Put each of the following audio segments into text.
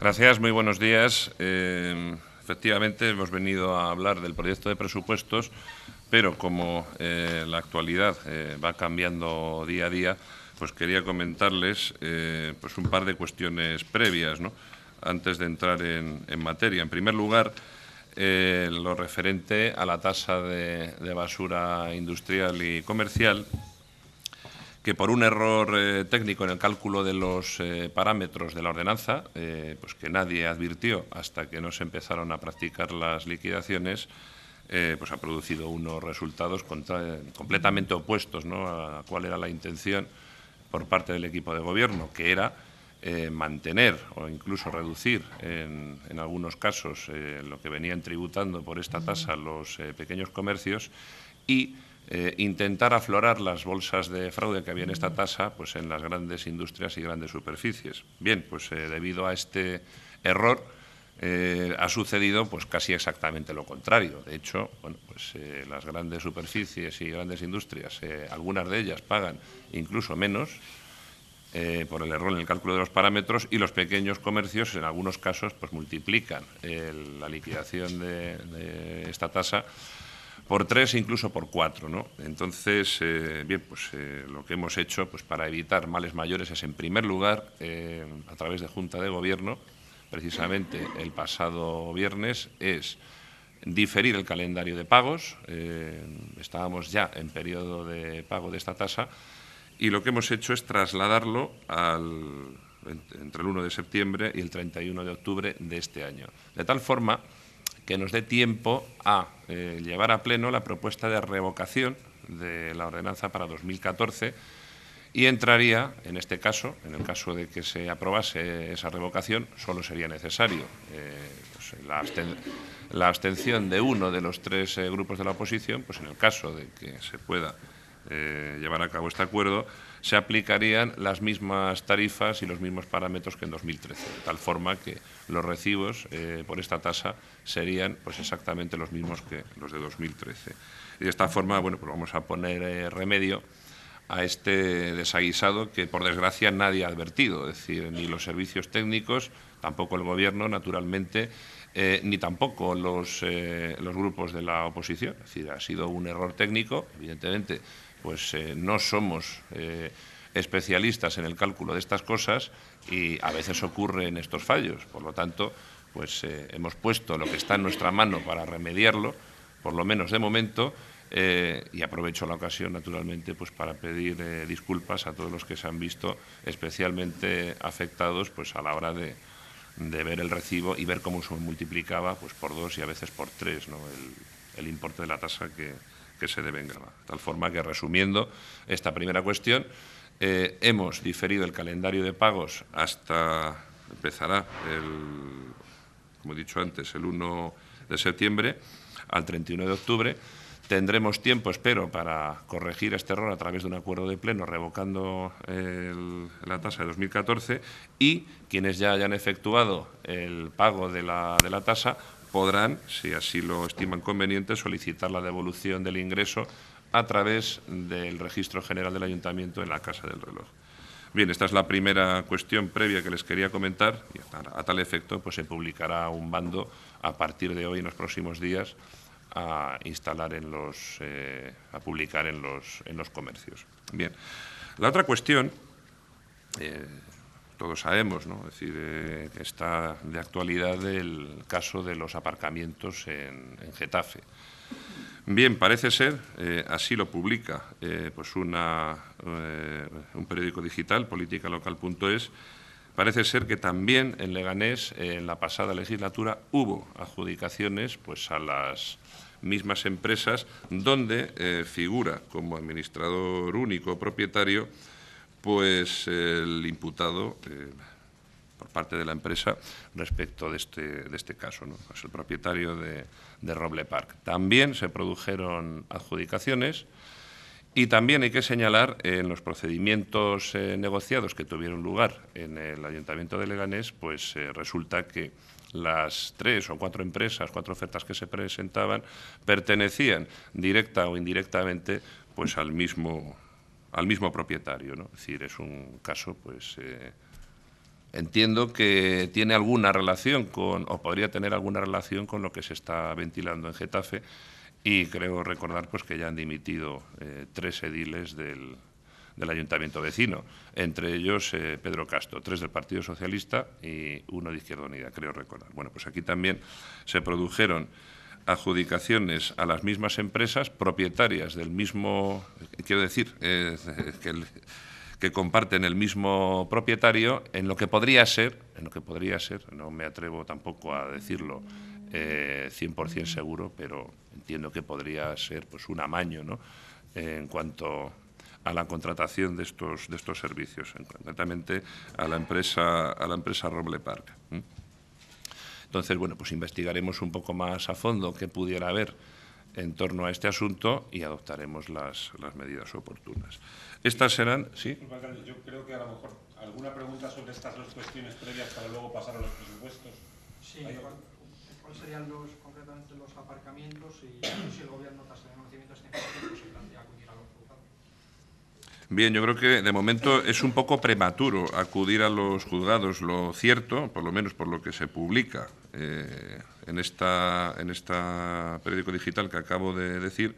Gracias, muy buenos días. Em, efectivamente, hemos venido a hablar del proyecto de presupuestos, pero como eh, la actualidad eh, va cambiando día a día, pues quería comentarles eh, pues un par de cuestiones previas, ¿no? antes de entrar en, materia. En primer lugar, lo referente a la tasa de basura industrial y comercial, que por un error eh, técnico en el cálculo de los eh, parámetros de la ordenanza, eh, pues que nadie advirtió hasta que no se empezaron a practicar las liquidaciones, pues ha producido unos resultados completamente opuestos ¿no? a cuál era la intención por parte del equipo de gobierno, que era mantener o incluso reducir en, en algunos casos lo que venían tributando por esta tasa los pequeños comercios y eh, intentar aflorar las bolsas de fraude que había en esta tasa pues en las grandes industrias y grandes superficies. Bien, pues eh, debido a este error eh, ha sucedido pues casi exactamente lo contrario. De hecho, bueno, pues las grandes superficies y grandes industrias, algunas de ellas pagan incluso menos por el error en el cálculo de los parámetros y los pequeños comercios en algunos casos pues multiplican la liquidación de, de esta tasa por tres e incluso por cuatro. ¿no? Entonces, eh, bien, pues eh, lo que hemos hecho pues, para evitar males mayores es, en primer lugar, eh, a través de Junta de Gobierno, precisamente el pasado viernes, es diferir el calendario de pagos. estábamos ya en periodo de pago de esta tasa y lo que hemos hecho es trasladarlo al, entre el 1 de septiembre y el 31 de octubre de este año. De tal forma que nos dé tiempo a eh, llevar a pleno la propuesta de revocación de la ordenanza para 2014 y entraría, en este caso, en el caso de que se aprobase esa revocación, solo sería necesario eh, pues, la, abstención de uno de los tres eh, grupos de la oposición, pues en el caso de que se pueda llevar a cabo este acuerdo, se aplicarían las mismas tarifas y los mismos parámetros que en 2013, de tal forma que los recibos eh, por esta tasa serían pues exactamente los mismos que los de 2013. Y de esta forma, bueno, pues vamos a poner eh, remedio a este desaguisado que, por desgracia, nadie ha advertido, es decir, ni los servicios técnicos, tampoco el Gobierno, naturalmente, eh, ni tampoco los, los grupos de la oposición. Es decir, ha sido un error técnico, evidentemente, pues eh, no somos eh, especialistas en el cálculo de estas cosas y a veces ocurren estos fallos. Por lo tanto, pues eh, hemos puesto lo que está en nuestra mano para remediarlo, por lo menos de momento, y aprovecho la ocasión, naturalmente, pues para pedir disculpas a todos los que se han visto especialmente afectados pues a la hora de, ver el recibo y ver cómo se multiplicaba pues por dos y a veces por tres ¿no? el importe de la tasa que, que se grabar. De tal forma que, resumiendo esta primera cuestión, eh, hemos diferido el calendario de pagos hasta, empezará, como he dicho antes, el 1 de septiembre al 31 de octubre. Tendremos tiempo, espero, para corregir este error a través de un acuerdo de pleno revocando la tasa de 2014 y quienes ya hayan efectuado el pago de la, de la tasa podrán, si así lo estiman conveniente, solicitar la devolución del ingreso a través del registro general del ayuntamiento en la Casa del Reloj. Bien, esta es la primera cuestión previa que les quería comentar y a tal efecto pues, se publicará un bando a partir de hoy en los próximos días a instalar en los, eh, a publicar en los, en los comercios. Bien, la otra cuestión eh, todos sabemos, ¿no? Es decir, eh, está de actualidad el caso de los aparcamientos en, en Getafe. Bien, parece ser, eh, así lo publica eh, pues una, eh, un periódico digital, politicalocal.es, parece ser que también en Leganés, en la pasada legislatura, hubo adjudicaciones pues, a las mismas empresas donde figura como administrador único propietario pues el imputado eh, por parte de la empresa respecto de este, de este caso. ¿no? Es el propietario de, Roble Park. También se produjeron adjudicaciones y también hay que señalar en los procedimientos eh, negociados que tuvieron lugar en el Ayuntamiento de Leganés, pues eh, resulta que las tres o cuatro empresas, cuatro ofertas que se presentaban, pertenecían directa o indirectamente pues al mismo al mismo propietario. ¿no? Es decir, es un caso, pues eh, entiendo que tiene alguna relación con, o podría tener alguna relación con lo que se está ventilando en Getafe. Y creo recordar pues, que ya han dimitido eh, tres ediles del, del ayuntamiento vecino, entre ellos eh, Pedro Castro, tres del Partido Socialista y uno de Izquierda Unida, creo recordar. Bueno, pues aquí también se produjeron adjudicaciones a las mismas empresas propietarias del mismo, quiero decir, eh, que, comparten el mismo propietario, en lo que podría ser, en lo que podría ser, no me atrevo tampoco a decirlo 100% eh, seguro, pero entiendo que podría ser pues un amaño, ¿no? en cuanto a la contratación de estos de estos servicios, concretamente a la empresa a la empresa Roble Park. Entonces, bueno, pues investigaremos un poco más a fondo qué pudiera haber en torno a este asunto y adoptaremos las, las medidas oportunas. Estas serán, sí. Yo creo que a lo mejor alguna pregunta sobre estas dos cuestiones previas para luego pasar a los presupuestos. Sí. ¿Cuáles serían los, concretamente los aparcamientos y si el Gobierno tras el conocimiento de se este pues, plantea Bien, yo creo que de momento es un poco prematuro acudir a los juzgados. Lo cierto, por lo menos por lo que se publica eh, en esta en esta periódico digital que acabo de decir,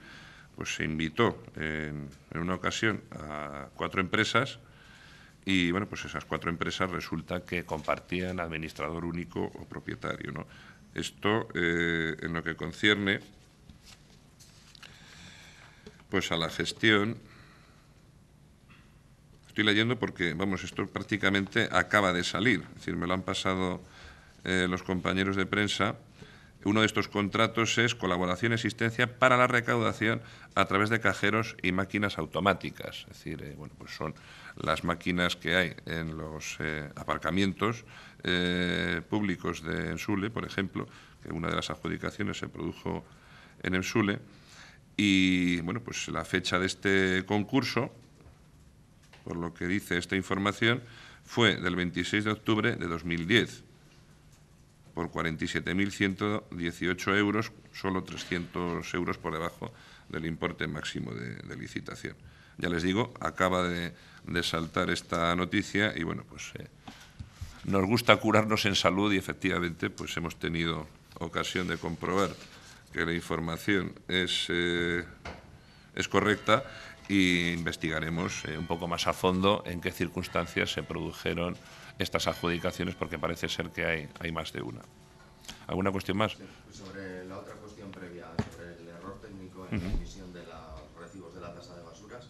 pues se invitó en, una ocasión a cuatro empresas y bueno, pues esas cuatro empresas resulta que compartían administrador único o propietario, ¿no? Esto eh, en lo que concierne pues a la gestión Estoy leyendo porque, vamos, esto prácticamente acaba de salir. Es decir, me lo han pasado eh, los compañeros de prensa. Uno de estos contratos es colaboración y asistencia para la recaudación a través de cajeros y máquinas automáticas. Es decir, eh, bueno, pues son las máquinas que hay en los eh, aparcamientos públicos de Ensule, por ejemplo, que una de las adjudicaciones se produjo en Ensule. Y bueno, pues la fecha de este concurso por lo que dice esta información, fue del 26 de octubre de 2010, por 47.118 euros, solo 300 euros por debajo del importe máximo de, licitación. Ya les digo, acaba de, saltar esta noticia y bueno, pues eh, nos gusta curarnos en salud y efectivamente pues hemos tenido ocasión de comprobar que la información es, eh, es correcta y investigaremos eh, un poco más a fondo en qué circunstancias se produjeron estas adjudicaciones, porque parece ser que hay, hay más de una. ¿Alguna cuestión más? Pues sobre la otra cuestión previa, sobre el error técnico en la emisión de los recibos de la tasa de basuras,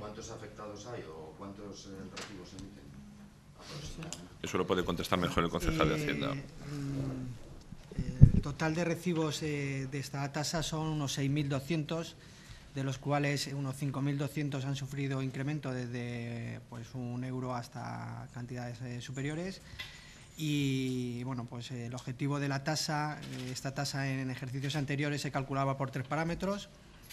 ¿cuántos afectados hay o cuántos eh, recibos emiten? Eso lo puede contestar mejor el concejal de Hacienda. Eh, mm, eh, el total de recibos de esta tasa son unos 6.200 de los cuales unos 5.200 han sufrido incremento desde pues, un euro hasta cantidades eh, superiores. Y bueno, pues eh, el objetivo de la tasa, eh, esta tasa en ejercicios anteriores se calculaba por tres parámetros.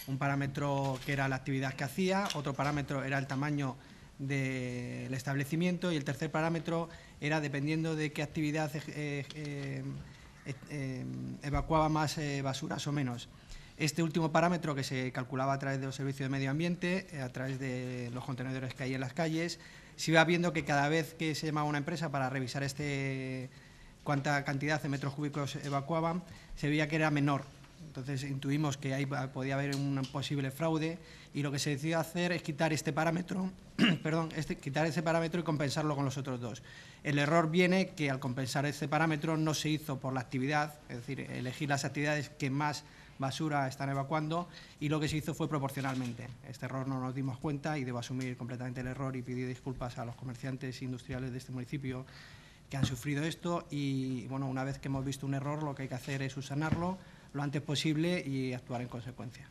Un parámetro que era la actividad que hacía, otro parámetro era el tamaño del establecimiento y el tercer parámetro era dependiendo de qué actividad evacuaba más basuras o menos. Este último parámetro que se calculaba a través de los servicios de medio ambiente, eh, a través de los contenedores que hay en las calles, se iba viendo que cada vez que se llamaba una empresa para revisar este cuánta cantidad de metros cúbicos evacuaban, se veía que era menor. Entonces intuimos que ahí podía haber un posible fraude y lo que se decidió hacer es quitar este parámetro, perdón, este, quitar ese parámetro y compensarlo con los otros dos. El error viene que al compensar este parámetro no se hizo por la actividad, es decir, elegir las actividades que más basura están evacuando y lo que se hizo fue proporcionalmente. Este error no nos dimos cuenta y debo asumir completamente el error y pedir disculpas a los comerciantes industriales de este municipio que han sufrido esto y bueno, una vez que hemos visto un error lo que hay que hacer es subsanarlo lo antes posible y actuar en consecuencia.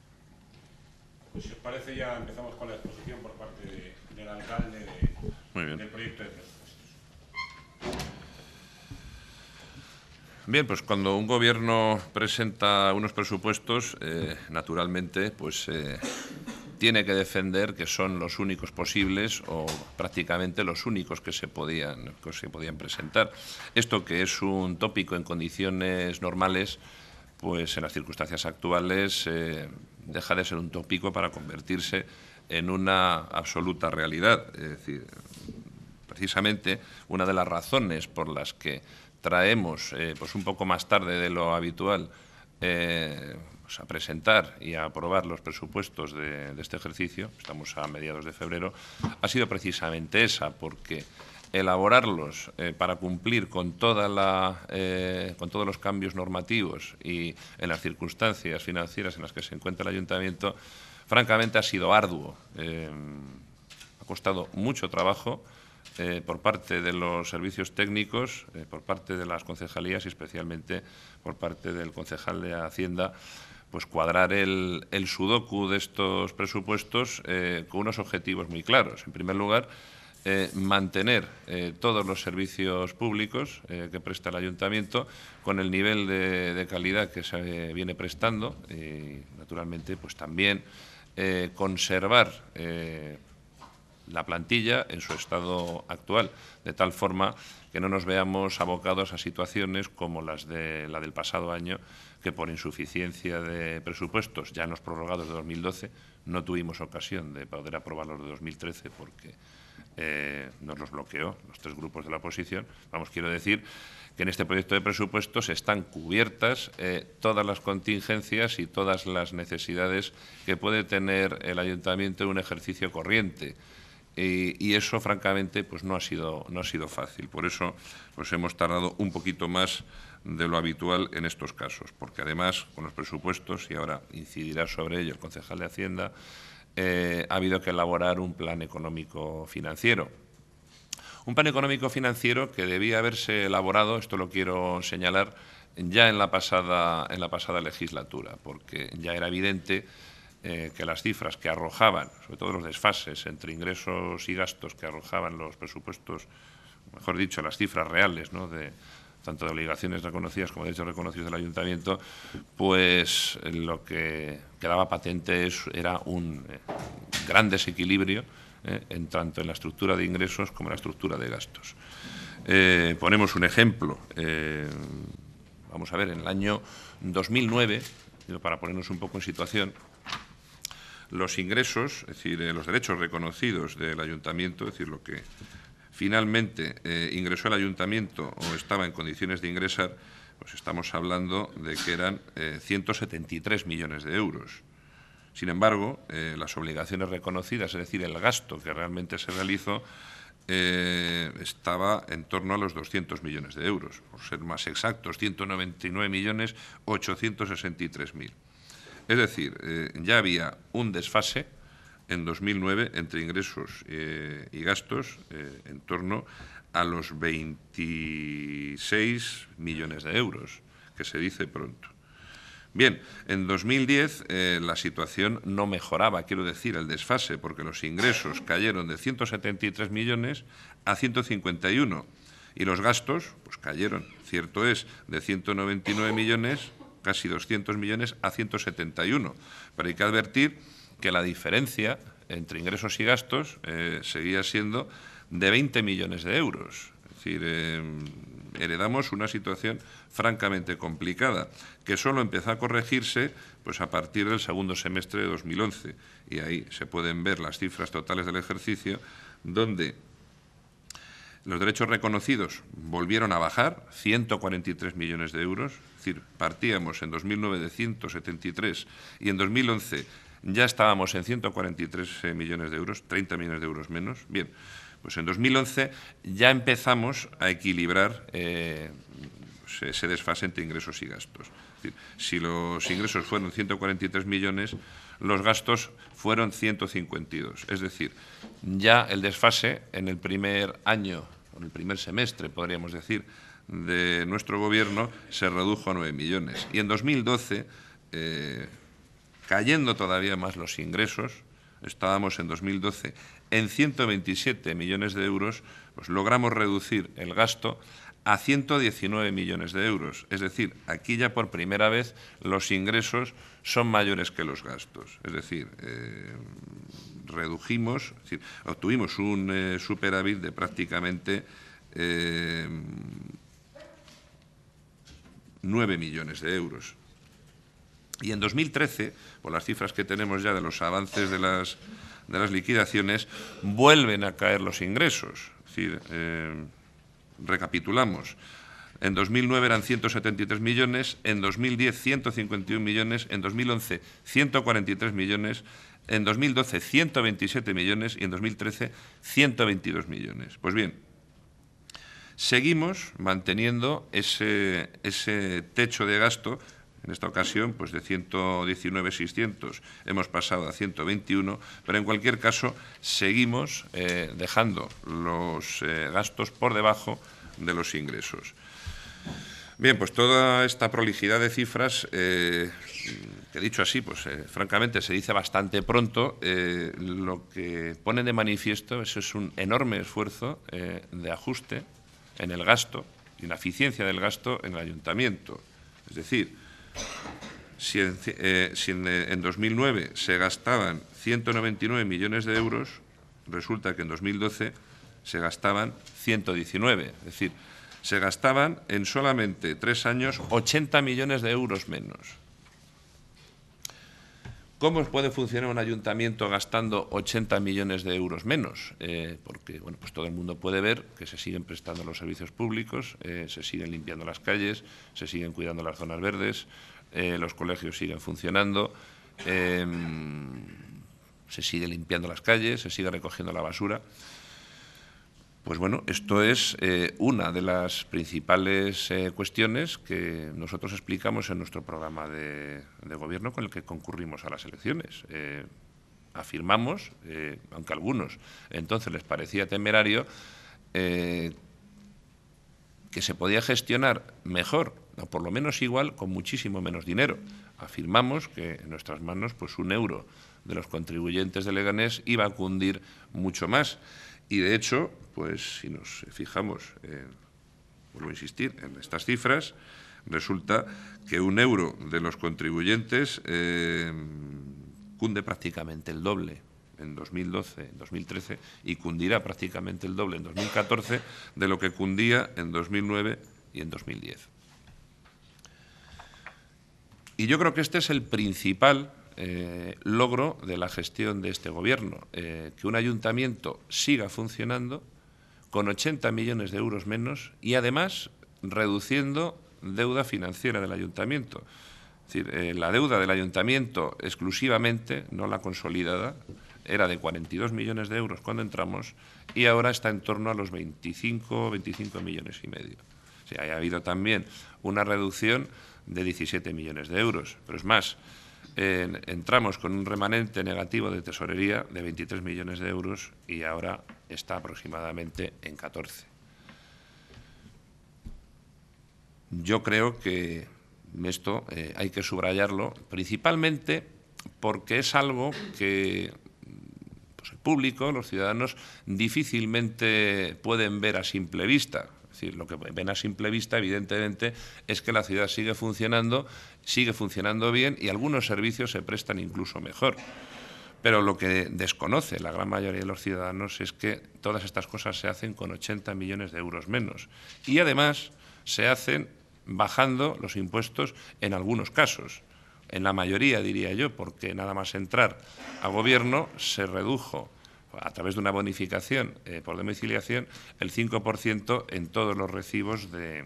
Pues si os parece ya empezamos con la exposición por parte del alcalde del proyecto de Bien, pues cuando un gobierno presenta unos presupuestos, eh, naturalmente, pues eh, tiene que defender que son los únicos posibles o prácticamente los únicos que se podían, se podían presentar. Esto que es un tópico en condiciones normales, pues en las circunstancias actuales eh, deja de ser un tópico para convertirse en una absoluta realidad. Es decir, precisamente una de las razones por las que traemos eh, pues un poco más tarde de lo habitual eh, pues a presentar y a aprobar los presupuestos de, este ejercicio, estamos a mediados de febrero, ha sido precisamente esa, porque elaborarlos eh, para cumplir con, con todos los cambios normativos y en las circunstancias financieras en las que se encuentra el ayuntamiento, francamente ha sido arduo, ha costado mucho trabajo eh, por parte de los servicios técnicos, eh, por parte de las concejalías y especialmente por parte del concejal de Hacienda, pues cuadrar el, sudoku de estos presupuestos eh, con unos objetivos muy claros. En primer lugar, mantener todos los servicios públicos que presta el ayuntamiento con el nivel de, de calidad que se viene prestando y, naturalmente, pues también conservar la plantilla en su estado actual, de tal forma que no nos veamos abocados a situaciones como las de la del pasado año, que por insuficiencia de presupuestos ya en los prorrogados de 2012 no tuvimos ocasión de poder aprobar los de 2013 porque eh, nos los bloqueó los tres grupos de la oposición. Vamos, quiero decir que en este proyecto de presupuestos están cubiertas eh, todas las contingencias y todas las necesidades que puede tener el ayuntamiento en un ejercicio corriente y eso, francamente, pues no ha sido, no ha sido fácil. Por eso pues hemos tardado un poquito más de lo habitual en estos casos, porque además con los presupuestos, y ahora incidirá sobre ello el concejal de Hacienda, eh, ha habido que elaborar un plan económico financiero. Un plan económico financiero que debía haberse elaborado, esto lo quiero señalar, ya en la pasada, en la pasada legislatura, porque ya era evidente eh, que las cifras que arrojaban, sobre todo los desfases entre ingresos y gastos que arrojaban los presupuestos, mejor dicho, las cifras reales, ¿no? de, tanto de obligaciones reconocidas como de derechos reconocidos del ayuntamiento, pues eh, lo que quedaba patente era un eh, gran desequilibrio en tanto en la estructura de ingresos como en la estructura de gastos. ponemos un ejemplo. vamos a ver, en el año 2009, para ponernos un poco en situación, los ingresos, es decir, eh, los derechos reconocidos del ayuntamiento, es decir, lo que finalmente eh, ingresó el ayuntamiento o estaba en condiciones de ingresar, pues estamos hablando de que eran 173 eh, millones de euros. Sin embargo, las obligaciones reconocidas, es decir, el gasto que realmente se realizó, estaba en torno a los 200 millones de euros, por ser más exactos, 199 millones 863 mil. Es decir, eh, ya había un desfase en 2009 entre ingresos eh, y gastos eh, en torno a los 26 millones de euros, que se dice pronto. Bien, en 2010 la situación no mejoraba, quiero decir, el desfase, porque los ingresos cayeron de 173 millones a 151 y los gastos pues cayeron, cierto es, de 199 millones casi 200 millones a 171. Pero hay que advertir que la diferencia entre ingresos y gastos eh, seguía siendo de 20 millones de euros. Es decir, em, heredamos una situación francamente complicada, que solo empezó a corregirse pues, a partir del segundo semestre de 2011. Y ahí se pueden ver las cifras totales del ejercicio, donde los derechos reconocidos volvieron a bajar, 143 millones de euros, es decir, partíamos en 2009 de 173 y en 2011 ya estábamos en 143 millones de euros, 30 millones de euros menos. Bien, pues en 2011 ya empezamos a equilibrar eh, se desfase entre ingresos y gastos. si los ingresos fueron 143 millones, los gastos fueron 152. Es decir, ya el desfase en el primer año, en el primer semestre, podríamos decir, de nuestro gobierno se redujo a 9 millones. Y en 2012, eh, cayendo todavía más los ingresos, estábamos en 2012 en 127 millones de euros, pues logramos reducir el gasto a 119 millones de euros. Es decir, aquí ya por primera vez los ingresos son mayores que los gastos. Es decir, eh, redujimos, obtuvimos un eh, superávit de prácticamente 9 eh, millones de euros. Y en 2013, por las cifras que tenemos ya de los avances de las, de las liquidaciones, vuelven a caer los ingresos. Es decir, recapitulamos. En 2009 eran 173 millones, en 2010 151 millones, en 2011 143 millones, en 2012 127 millones y en 2013 122 millones. Pues bien, seguimos manteniendo ese, ese techo de gasto en esta ocasión, pues de 119.600 hemos pasado a 121, pero en cualquier caso seguimos eh, dejando los eh, gastos por debajo de los ingresos. Bien, pues toda esta prolijidad de cifras, eh, que dicho así, pues eh, francamente se dice bastante pronto, lo que pone de manifiesto es, es un enorme esfuerzo de ajuste en el gasto y en la eficiencia del gasto en el ayuntamiento. Es decir, si en, eh, en 2009 eh, se gastaban 199 millones de euros, resulta que en 2012 se gastaban 119. Es decir, se gastaban en solamente tres años 80 millones de euros menos. ¿Cómo puede funcionar un ayuntamiento gastando 80 millones de euros menos? Eh, porque pues todo el mundo puede ver que se siguen prestando los servicios públicos, eh, se siguen limpiando las calles, se siguen cuidando las zonas verdes, eh, los colegios siguen funcionando, se sigue limpiando las calles, se sigue recogiendo la basura. Pues bueno, esto es eh, una de las principales eh, cuestiones que nosotros explicamos en nuestro programa de, gobierno con el que concurrimos a las elecciones. Eh, afirmamos, aunque a algunos entonces les parecía temerario, que se podía gestionar mejor, o por lo menos igual, con muchísimo menos dinero. Afirmamos que en nuestras manos pues un euro de los contribuyentes de Leganés iba a cundir mucho más. Y de hecho, pues si nos fijamos, vuelvo a insistir, en estas cifras, resulta que un euro de los contribuyentes eh, cunde prácticamente el doble en 2012, en 2013 y cundirá prácticamente el doble en 2014 de lo que cundía en 2009 y en 2010. Y yo creo que este es el principal eh, logro de la gestión de este gobierno, eh, que un ayuntamiento siga funcionando con 80 millones de euros menos y además reduciendo deuda financiera del ayuntamiento. Eh, la deuda del ayuntamiento exclusivamente, no la consolidada, era de 42 millones de euros cuando entramos y ahora está en torno a los 25 25 millones y medio. O ha habido también una reducción de 17 millones de euros, pero es más, entramos con un remanente negativo de tesorería de 23 millones de euros y ahora está aproximadamente en 14. Yo creo que esto eh, hay que subrayarlo, principalmente porque es algo que pues, el público, los ciudadanos, difícilmente pueden ver a simple vista decir, lo que ven a simple vista, evidentemente, es que la ciudad sigue funcionando, sigue funcionando bien y algunos servicios se prestan incluso mejor. Pero lo que desconoce la gran mayoría de los ciudadanos es que todas estas cosas se hacen con 80 millones de euros menos. Y además se hacen bajando los impuestos en algunos casos. En la mayoría, diría yo, porque nada más entrar a gobierno se redujo a través de una bonificación eh, por domiciliación, el 5% en todos los recibos de,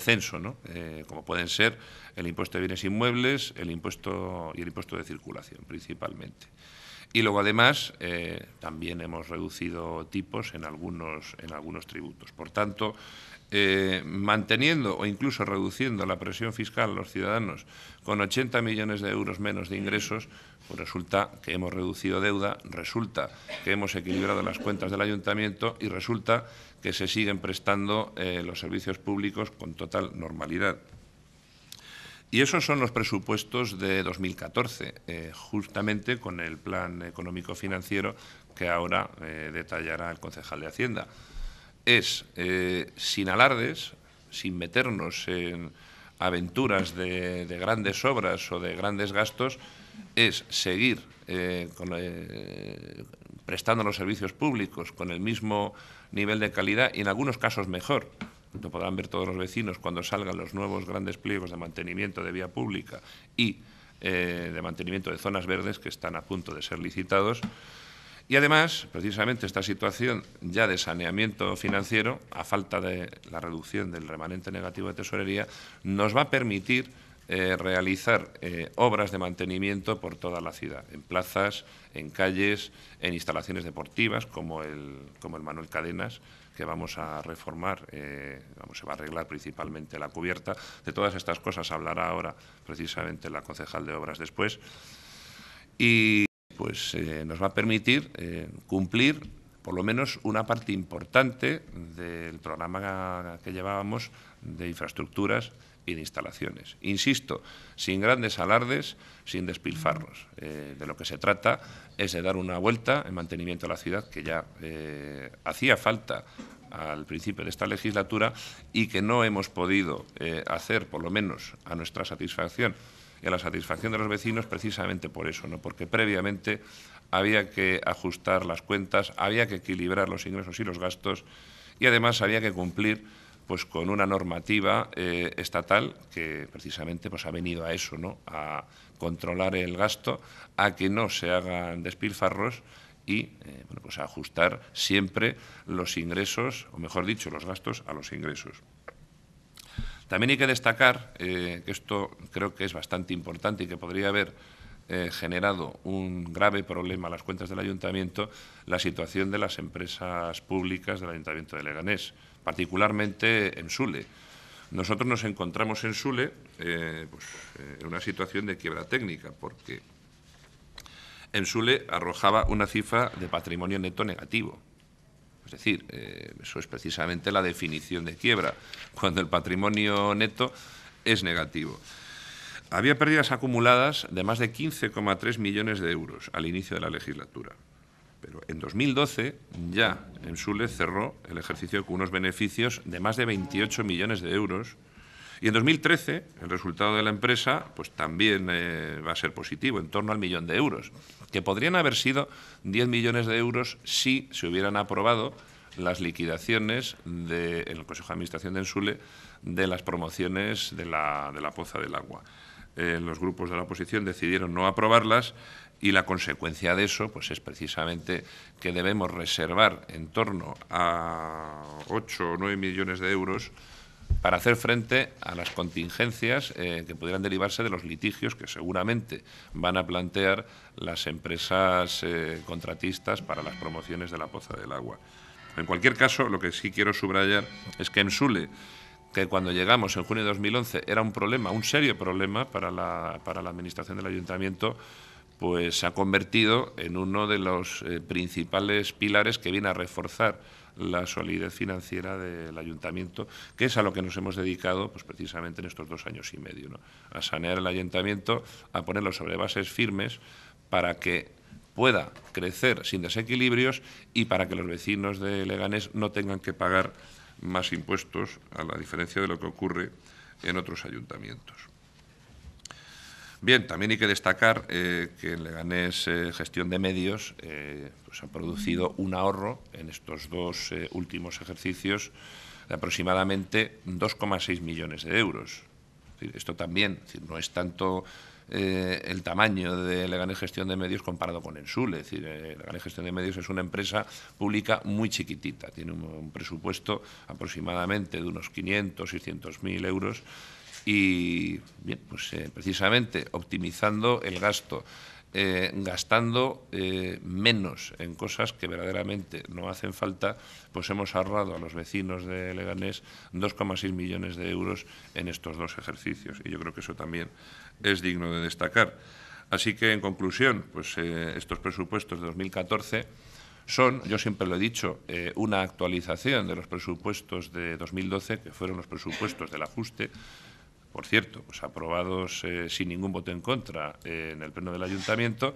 censo, ¿no? Eh, como pueden ser el impuesto de bienes inmuebles el impuesto y el impuesto de circulación principalmente. Y luego, además, eh, también hemos reducido tipos en algunos, en algunos tributos. Por tanto, eh, manteniendo o incluso reduciendo la presión fiscal a los ciudadanos con 80 millones de euros menos de ingresos, pues resulta que hemos reducido deuda, resulta que hemos equilibrado las cuentas del ayuntamiento y resulta que se siguen prestando eh, los servicios públicos con total normalidad. Y esos son los presupuestos de 2014, eh, justamente con el plan económico financiero que ahora detallará el concejal de Hacienda es, eh, sin alardes, sin meternos en aventuras de, grandes obras o de grandes gastos, es seguir eh, eh, prestando los servicios públicos con el mismo nivel de calidad y en algunos casos mejor. Lo podrán ver todos los vecinos cuando salgan los nuevos grandes pliegos de mantenimiento de vía pública y de mantenimiento de zonas verdes que están a punto de ser licitados. Y además, precisamente esta situación ya de saneamiento financiero, a falta de la reducción del remanente negativo de tesorería, nos va a permitir eh, realizar eh, obras de mantenimiento por toda la ciudad, en plazas, en calles, en instalaciones deportivas como el, como el Manuel Cadenas, que vamos a reformar, eh, vamos, se va a arreglar principalmente la cubierta. De todas estas cosas hablará ahora precisamente la concejal de obras después. Y pues eh, nos va a permitir eh, cumplir por lo menos una parte importante del programa que llevábamos de infraestructuras y de instalaciones. Insisto, sin grandes alardes, sin despilfarros. Eh, de lo que se trata es de dar una vuelta en mantenimiento de la ciudad que ya hacía falta al principio de esta legislatura y que no hemos podido hacer, por lo menos a nuestra satisfacción, y a la satisfacción de los vecinos precisamente por eso, ¿no? porque previamente había que ajustar las cuentas, había que equilibrar los ingresos y los gastos y además había que cumplir pues con una normativa eh, estatal que precisamente pues ha venido a eso, ¿no? a controlar el gasto, a que no se hagan despilfarros y eh, bueno, pues a ajustar siempre los ingresos, o mejor dicho, los gastos a los ingresos. También hay que destacar eh, que esto creo que es bastante importante y que podría haber eh, generado un grave problema a las cuentas del ayuntamiento la situación de las empresas públicas del ayuntamiento de Leganés, particularmente en Sule. Nosotros nos encontramos en Sule eh, pues, en una situación de quiebra técnica, porque en Sule arrojaba una cifra de patrimonio neto negativo, es decir, eh, eso es precisamente la definición de quiebra, cuando el patrimonio neto es negativo. Había pérdidas acumuladas de más de 15,3 millones de euros al inicio de la legislatura. Pero en 2012 ya en Sule cerró el ejercicio con unos beneficios de más de 28 millones de euros. Y en 2013 el resultado de la empresa pues también eh, va a ser positivo, en torno al millón de euros que podrían haber sido 10 millones de euros si se hubieran aprobado las liquidaciones en el Consejo de Administración de Ensule de las promociones de la, Poza del Agua. Eh, los grupos de la oposición decidieron no aprobarlas y la consecuencia de eso pues es precisamente que debemos reservar en torno a 8 o 9 millones de euros para hacer frente a las contingencias eh, que pudieran derivarse de los litigios que seguramente van a plantear las empresas eh, contratistas para las promociones de la poza del agua. En cualquier caso, lo que sí quiero subrayar es que en Sule, que cuando llegamos en junio de 2011 era un problema, un serio problema para la, administración del ayuntamiento, pues se ha convertido en uno de los eh, principales pilares que viene a reforzar la solidez financiera del ayuntamiento, que es a lo que nos hemos dedicado pues, precisamente en estos dos años y medio, a sanear el ayuntamiento, a ponerlo sobre bases firmes para que pueda crecer sin desequilibrios y para que los vecinos de Leganés no tengan que pagar más impuestos, a la diferencia de lo que ocurre en otros ayuntamientos. Bien, también hay que destacar eh, que Leganés eh, Gestión de Medios eh, pues ha producido mm. un ahorro en estos dos últimos ejercicios de aproximadamente 2,6 millones de euros. esto también no es tanto el tamaño de Leganés Gestión de Medios comparado con Ensule. Es decir, Leganés Gestión de Medios es una empresa pública muy chiquitita, tiene un, presupuesto aproximadamente de unos 500, 600 mil euros y bien, pues eh, precisamente optimizando el gasto, eh, gastando eh, menos en cosas que verdaderamente no hacen falta, pues hemos ahorrado a los vecinos de Leganés 2,6 millones de euros en estos dos ejercicios. Y yo creo que eso también es digno de destacar. Así que, en conclusión, pues estos presupuestos de 2014 son, yo siempre lo he dicho, una actualización de los presupuestos de 2012, que fueron los presupuestos del ajuste, por cierto, pues aprobados eh, sin ningún voto en contra eh, en el Pleno del Ayuntamiento,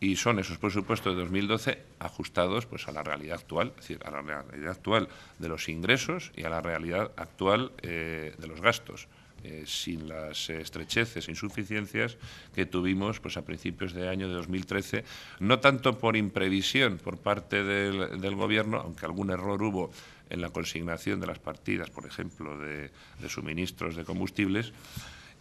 y son esos presupuestos de 2012 ajustados pues a la realidad actual, es decir, a la realidad actual de los ingresos y a la realidad actual eh, de los gastos, sin las estrecheces e insuficiencias que tuvimos pues a principios de año de 2013, no tanto por imprevisión por parte del Gobierno, aunque algún error hubo en la consignación de las partidas, por ejemplo, de, suministros de combustibles,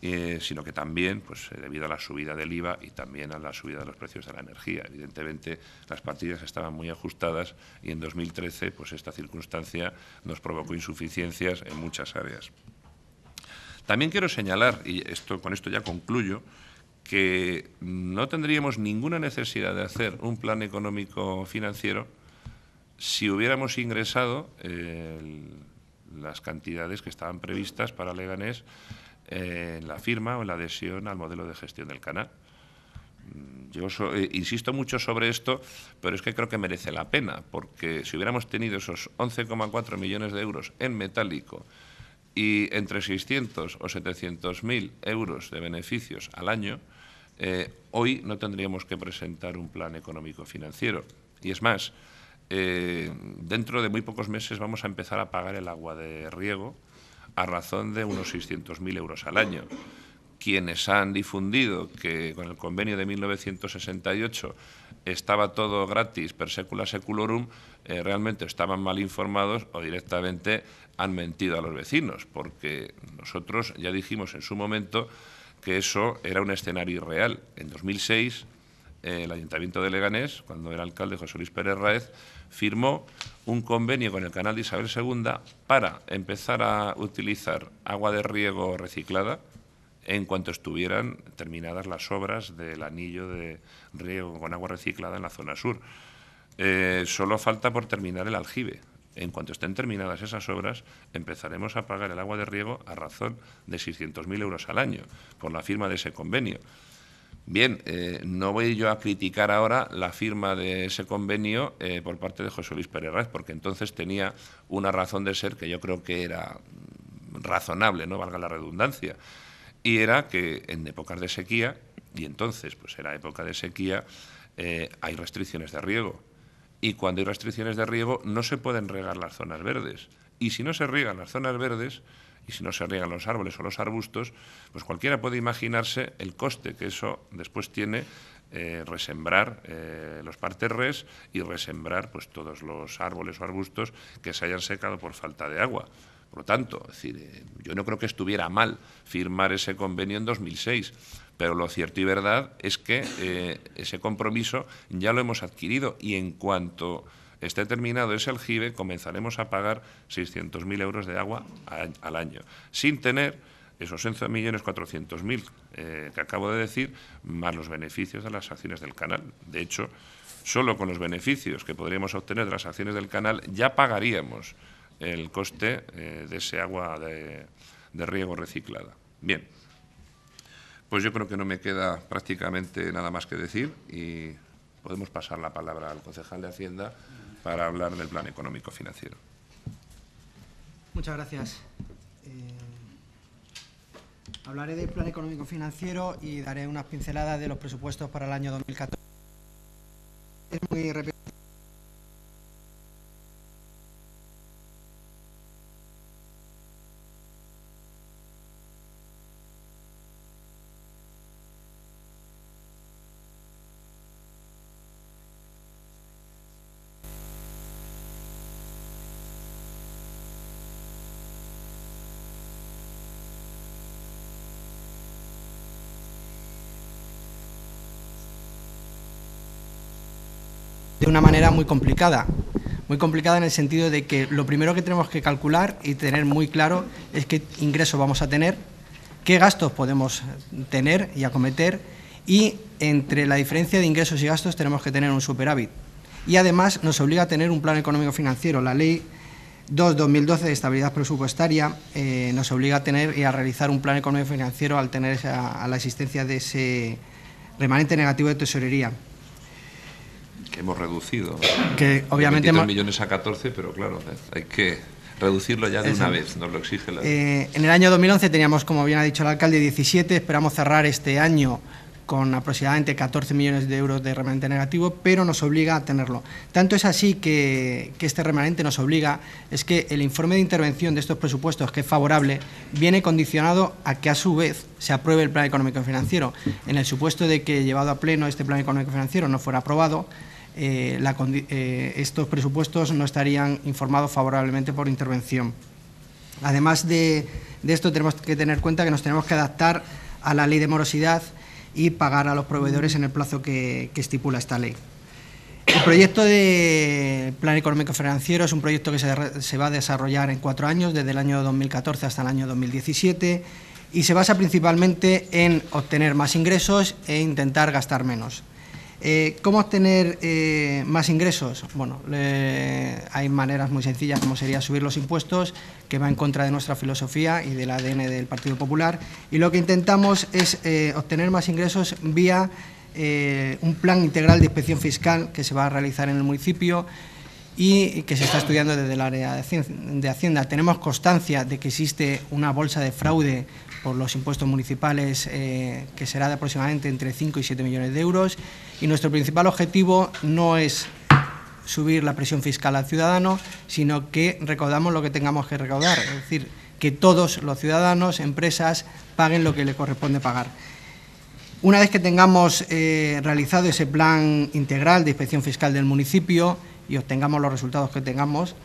eh, sino que también, pues, eh, debido a la subida del IVA y también a la subida de los precios de la energía. Evidentemente, las partidas estaban muy ajustadas y en 2013, pues, esta circunstancia nos provocó insuficiencias en muchas áreas. También quiero señalar, y esto, con esto ya concluyo, que no tendríamos ninguna necesidad de hacer un plan económico financiero si hubiéramos ingresado eh, las cantidades que estaban previstas para Leganés eh, en la firma o en la adhesión al modelo de gestión del canal. Mm, yo eh, insisto mucho sobre esto, pero es que creo que merece la pena, porque si hubiéramos tenido esos 11,4 millones de euros en metálico y entre 600 o 700 mil euros de beneficios al año, hoy no tendríamos que presentar un plan económico financiero. Y es más, eh, dentro de muy pocos meses vamos a empezar a pagar el agua de riego a razón de unos 600.000 euros al año. Quienes han difundido que con el convenio de 1968 estaba todo gratis per secula seculorum, eh, realmente estaban mal informados o directamente han mentido a los vecinos, porque nosotros ya dijimos en su momento que eso era un escenario irreal. En 2006 eh, el Ayuntamiento de Leganés, cuando era alcalde José Luis Pérez Raez, firmó un convenio con el canal de Isabel II para empezar a utilizar agua de riego reciclada en cuanto estuvieran terminadas las obras del anillo de riego con agua reciclada en la zona sur. Eh, solo falta por terminar el aljibe. En cuanto estén terminadas esas obras, empezaremos a pagar el agua de riego a razón de 600.000 euros al año por la firma de ese convenio. Bien, eh, no voy yo a criticar ahora la firma de ese convenio eh, por parte de José Luis Pérez porque entonces tenía una razón de ser que yo creo que era mm, razonable, no valga la redundancia, y era que en épocas de sequía, y entonces pues era época de sequía, eh, hay restricciones de riego. Y cuando hay restricciones de riego no se pueden regar las zonas verdes. Y si no se riegan las zonas verdes, y si no se riegan los árboles o los arbustos, pues cualquiera puede imaginarse el coste que eso después tiene eh, resembrar eh, los parterres y resembrar pues, todos los árboles o arbustos que se hayan secado por falta de agua. Por lo tanto, eh, yo no creo que estuviera mal firmar ese convenio en 2006, pero lo cierto y verdad es que ese compromiso ya lo hemos adquirido y en cuanto esté terminado ese aljibe, comenzaremos a pagar 600.000 euros de agua al año, sin tener esos 11.400.000 eh, que acabo de decir, más los beneficios de las acciones del canal. De hecho, solo con los beneficios que podríamos obtener de las acciones del canal ya pagaríamos el coste eh, de ese agua de riego reciclada. Bien, pues yo creo que no me queda prácticamente nada más que decir y podemos pasar la palabra al concejal de Hacienda para hablar del plan económico financiero. Muchas gracias. Eh, hablaré del plan económico financiero y daré unas pinceladas de los presupuestos para el año 2014. Es muy una manera muy complicada. Muy complicada en el sentido de que lo primero que tenemos que calcular y tener muy claro es qué ingresos vamos a tener, qué gastos podemos tener y acometer y entre la diferencia de ingresos y gastos tenemos que tener un superávit. Y además nos obliga a tener un plan económico financiero. La ley 2-2012 de estabilidad presupuestaria eh, nos obliga a tener y a realizar un plan económico financiero al tener a la existencia de ese remanente negativo de tesorería que hemos reducido. Que obviamente... De millones a 14, pero claro, eh, hay que reducirlo ya de una vez, nos lo exige la... Eh, en el año 2011 teníamos, como bien ha dicho el alcalde, 17, esperamos cerrar este año con aproximadamente 14 millones de euros de remanente negativo, pero nos obliga a tenerlo. Tanto es así que, que, este remanente nos obliga, es que el informe de intervención de estos presupuestos, que es favorable, viene condicionado a que a su vez se apruebe el plan económico financiero. En el supuesto de que llevado a pleno este plan económico financiero no fuera aprobado, eh, eh, estos presupuestos no estarían informados favorablemente por intervención. Además de, esto, tenemos que tener en cuenta que nos tenemos que adaptar a la ley de morosidad y pagar a los proveedores en el plazo que, estipula esta ley. El proyecto de Plan Económico Financiero es un proyecto que se, se, va a desarrollar en cuatro años, desde el año 2014 hasta el año 2017, y se basa principalmente en obtener más ingresos e intentar gastar menos. Eh, ¿Cómo obtener eh, más ingresos? Bueno, hay maneras muy sencillas como sería subir los impuestos, que va en contra de nuestra filosofía y del ADN del Partido Popular. Y lo que intentamos es eh, obtener más ingresos vía un plan integral de inspección fiscal que se va a realizar en el municipio y que se está estudiando desde el área de Hacienda. Tenemos constancia de que existe una bolsa de fraude por los impuestos municipales que será de aproximadamente entre 5 y 7 millones de euros y nuestro principal objetivo no es subir la presión fiscal al ciudadano, sino que recaudamos lo que tengamos que recaudar, es decir, que todos los ciudadanos, empresas, paguen lo que le corresponde pagar. Una vez que tengamos eh, realizado ese plan integral de inspección fiscal del municipio y obtengamos los resultados que tengamos,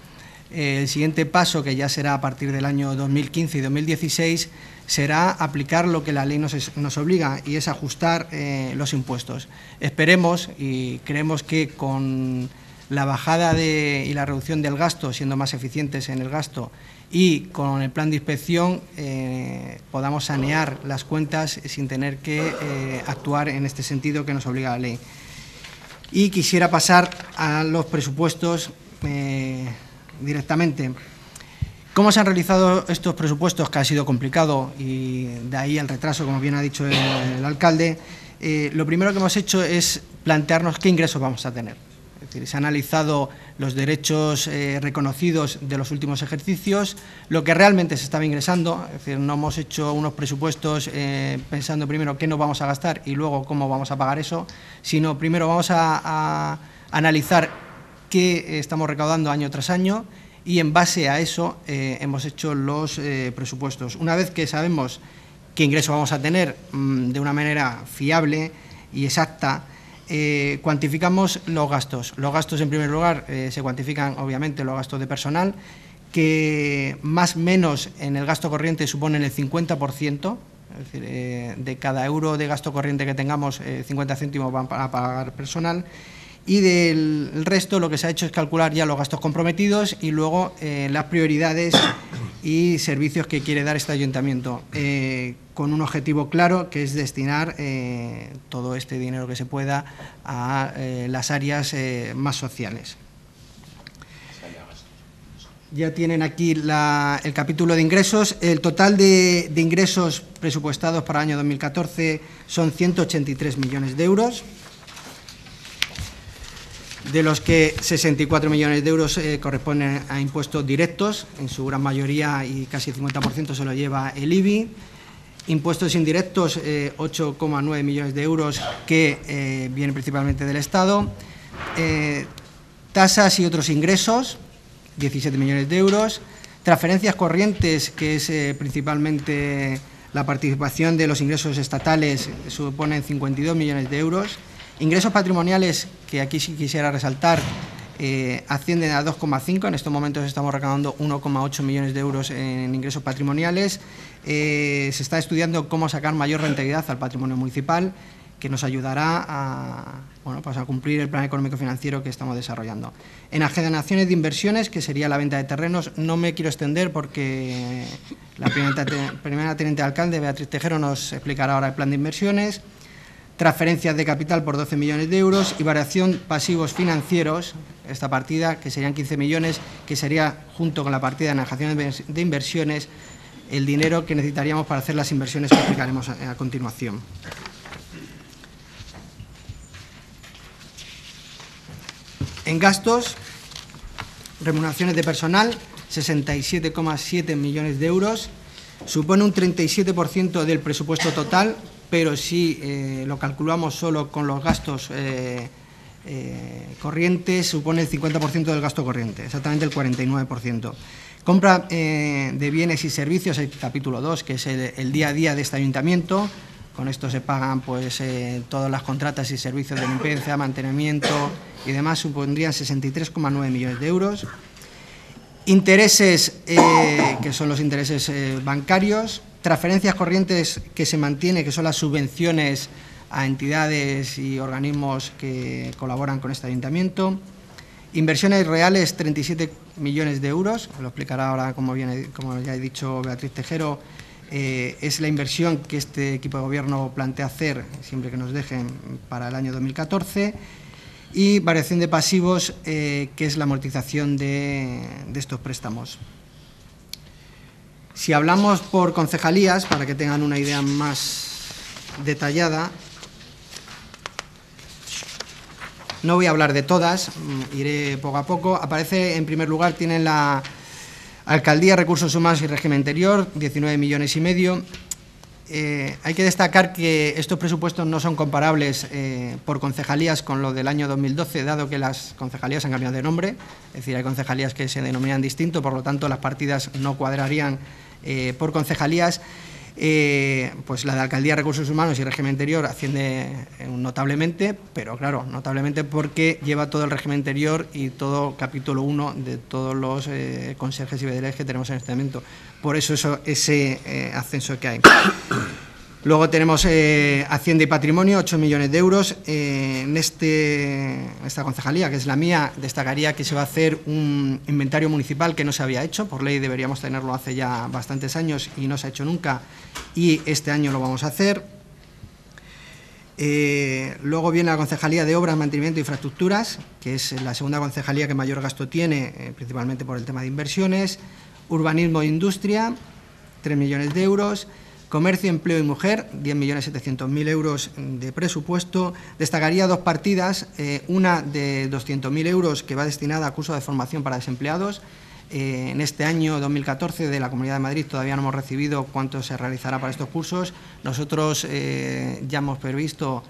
eh, el siguiente paso, que ya será a partir del año 2015 y 2016, será aplicar lo que la ley nos, obliga y es ajustar eh, los impuestos. Esperemos y creemos que con la bajada de, y la reducción del gasto, siendo más eficientes en el gasto, y con el plan de inspección eh, podamos sanear las cuentas sin tener que actuar en este sentido que nos obliga la ley. Y quisiera pasar a los presupuestos directamente. ¿Cómo se han realizado estos presupuestos? Que ha sido complicado y de ahí el retraso, como bien ha dicho el, alcalde. Eh, lo primero que hemos hecho es plantearnos qué ingresos vamos a tener. Es decir, se han analizado los derechos eh, reconocidos de los últimos ejercicios, lo que realmente se estaba ingresando. Es decir, no hemos hecho unos presupuestos eh, pensando primero qué nos vamos a gastar y luego cómo vamos a pagar eso, sino primero vamos a analizar que eh, estamos recaudando año tras año y en base a eso eh, hemos hecho los eh, presupuestos. Una vez que sabemos qué ingreso vamos a tener mm, de una manera fiable y exacta, cuantificamos los gastos. Los gastos, en primer lugar, se cuantifican obviamente los gastos de personal, que más o menos en el gasto corriente suponen el 50%, es decir, de cada euro de gasto corriente que tengamos, 50 céntimos van a pagar personal y del resto lo que se ha hecho es calcular ya los gastos comprometidos y luego eh, las prioridades y servicios que quiere dar este ayuntamiento, eh, con un objetivo claro que es destinar eh, todo este dinero que se pueda a las áreas más sociales. Ya tienen aquí el capítulo de ingresos. El total de, de ingresos presupuestados para el año 2014 son 183 millones de euros de los que 64 millones de euros eh, corresponden a impuestos directos, en su gran mayoría y casi el 50% se lo lleva el IBI. Impuestos indirectos, 8,9 eh, millones de euros, que eh, vienen principalmente del Estado. tasas y otros ingresos, 17 millones de euros. Transferencias corrientes, que es principalmente la participación de los ingresos estatales, suponen 52 millones de euros Ingresos patrimoniales, que aquí sí quisiera resaltar, eh, ascienden a 2,5. En estos momentos estamos recaudando 1,8 millones de euros en ingresos patrimoniales. Eh, se está estudiando cómo sacar mayor rentabilidad al patrimonio municipal, que nos ayudará a, bueno, pues a cumplir el plan económico financiero que estamos desarrollando. En agendaciones de inversiones, que sería la venta de terrenos, no me quiero extender porque la primera, primera teniente alcalde, Beatriz Tejero, nos explicará ahora el plan de inversiones transferencias de capital por 12 millones de euros y variación pasivos financieros, esta partida, que serían 15 millones, que sería, junto con la partida de navegaciones de inversiones, el dinero que necesitaríamos para hacer las inversiones que explicaremos eh, a continuación. En gastos, remuneraciones de personal, 67,7 millones de euros, supone un 37% del presupuesto total, pero si eh, lo calculamos solo con los gastos eh, eh, corrientes, supone el 50% del gasto corriente, exactamente el 49%. Compra de bienes y servicios, el capítulo 2, que es el, día a día de este ayuntamiento. Con esto se pagan pues, todas las contratas y servicios de limpieza, mantenimiento y demás, supondrían 63,9 millones de euros. Intereses, eh, que son los intereses eh, bancarios, transferencias corrientes que se mantiene, que son las subvenciones a entidades y organismos que colaboran con este ayuntamiento, inversiones reales 37 millones de euros, lo explicará ahora como, como ya he dicho Beatriz Tejero, eh, es la inversión que este equipo de gobierno plantea hacer, siempre que nos dejen, para el año 2014, y variación de pasivos, eh, que es la amortización de, estos préstamos. Si hablamos por concejalías, para que tengan una idea más detallada, No voy a hablar de todas, mm, iré poco a poco. Aparece, en primer lugar, tienen la Alcaldía, Recursos Humanos y Régimen Interior, 19 millones y medio. Eh, hay que destacar que estos presupuestos no son comparables eh, por concejalías con los del año 2012, dado que las concejalías han cambiado de nombre, es decir, hay concejalías que se denominan distinto, por lo tanto las partidas no cuadrarían eh, por concejalías. Eh, pues la de Alcaldía Recursos Humanos y Régimen Interior asciende eh, notablemente, pero claro, notablemente porque lleva todo el régimen interior y todo capítulo 1 de todos los eh, y vederes que tenemos en este momento. Por eso, eso ese eh, ascenso que hay. Luego tenemos eh, Hacienda y Patrimonio, 8 millones de euros. Eh, este, en, esta concejalía, que es la mía, destacaría que se va a hacer un inventario municipal que no se había hecho. Por ley deberíamos tenerlo hace ya bastantes años y no se ha hecho nunca. Y este año lo vamos a hacer. Eh, luego viene la concejalía de Obras, Mantenimiento e Infraestructuras, que es la segunda concejalía que mayor gasto tiene, principalmente por el tema de inversiones. Urbanismo e Industria, 3 millones de euros Comercio, Empleo y Mujer, 10.700.000 euros de presupuesto. Destacaría dos partidas, eh, una de 200.000 euros que va destinada a cursos de formación para desempleados. Eh, en este año 2014 de la Comunidad de Madrid todavía no hemos recibido cuánto se realizará para estos cursos. Nosotros eh, ya hemos previsto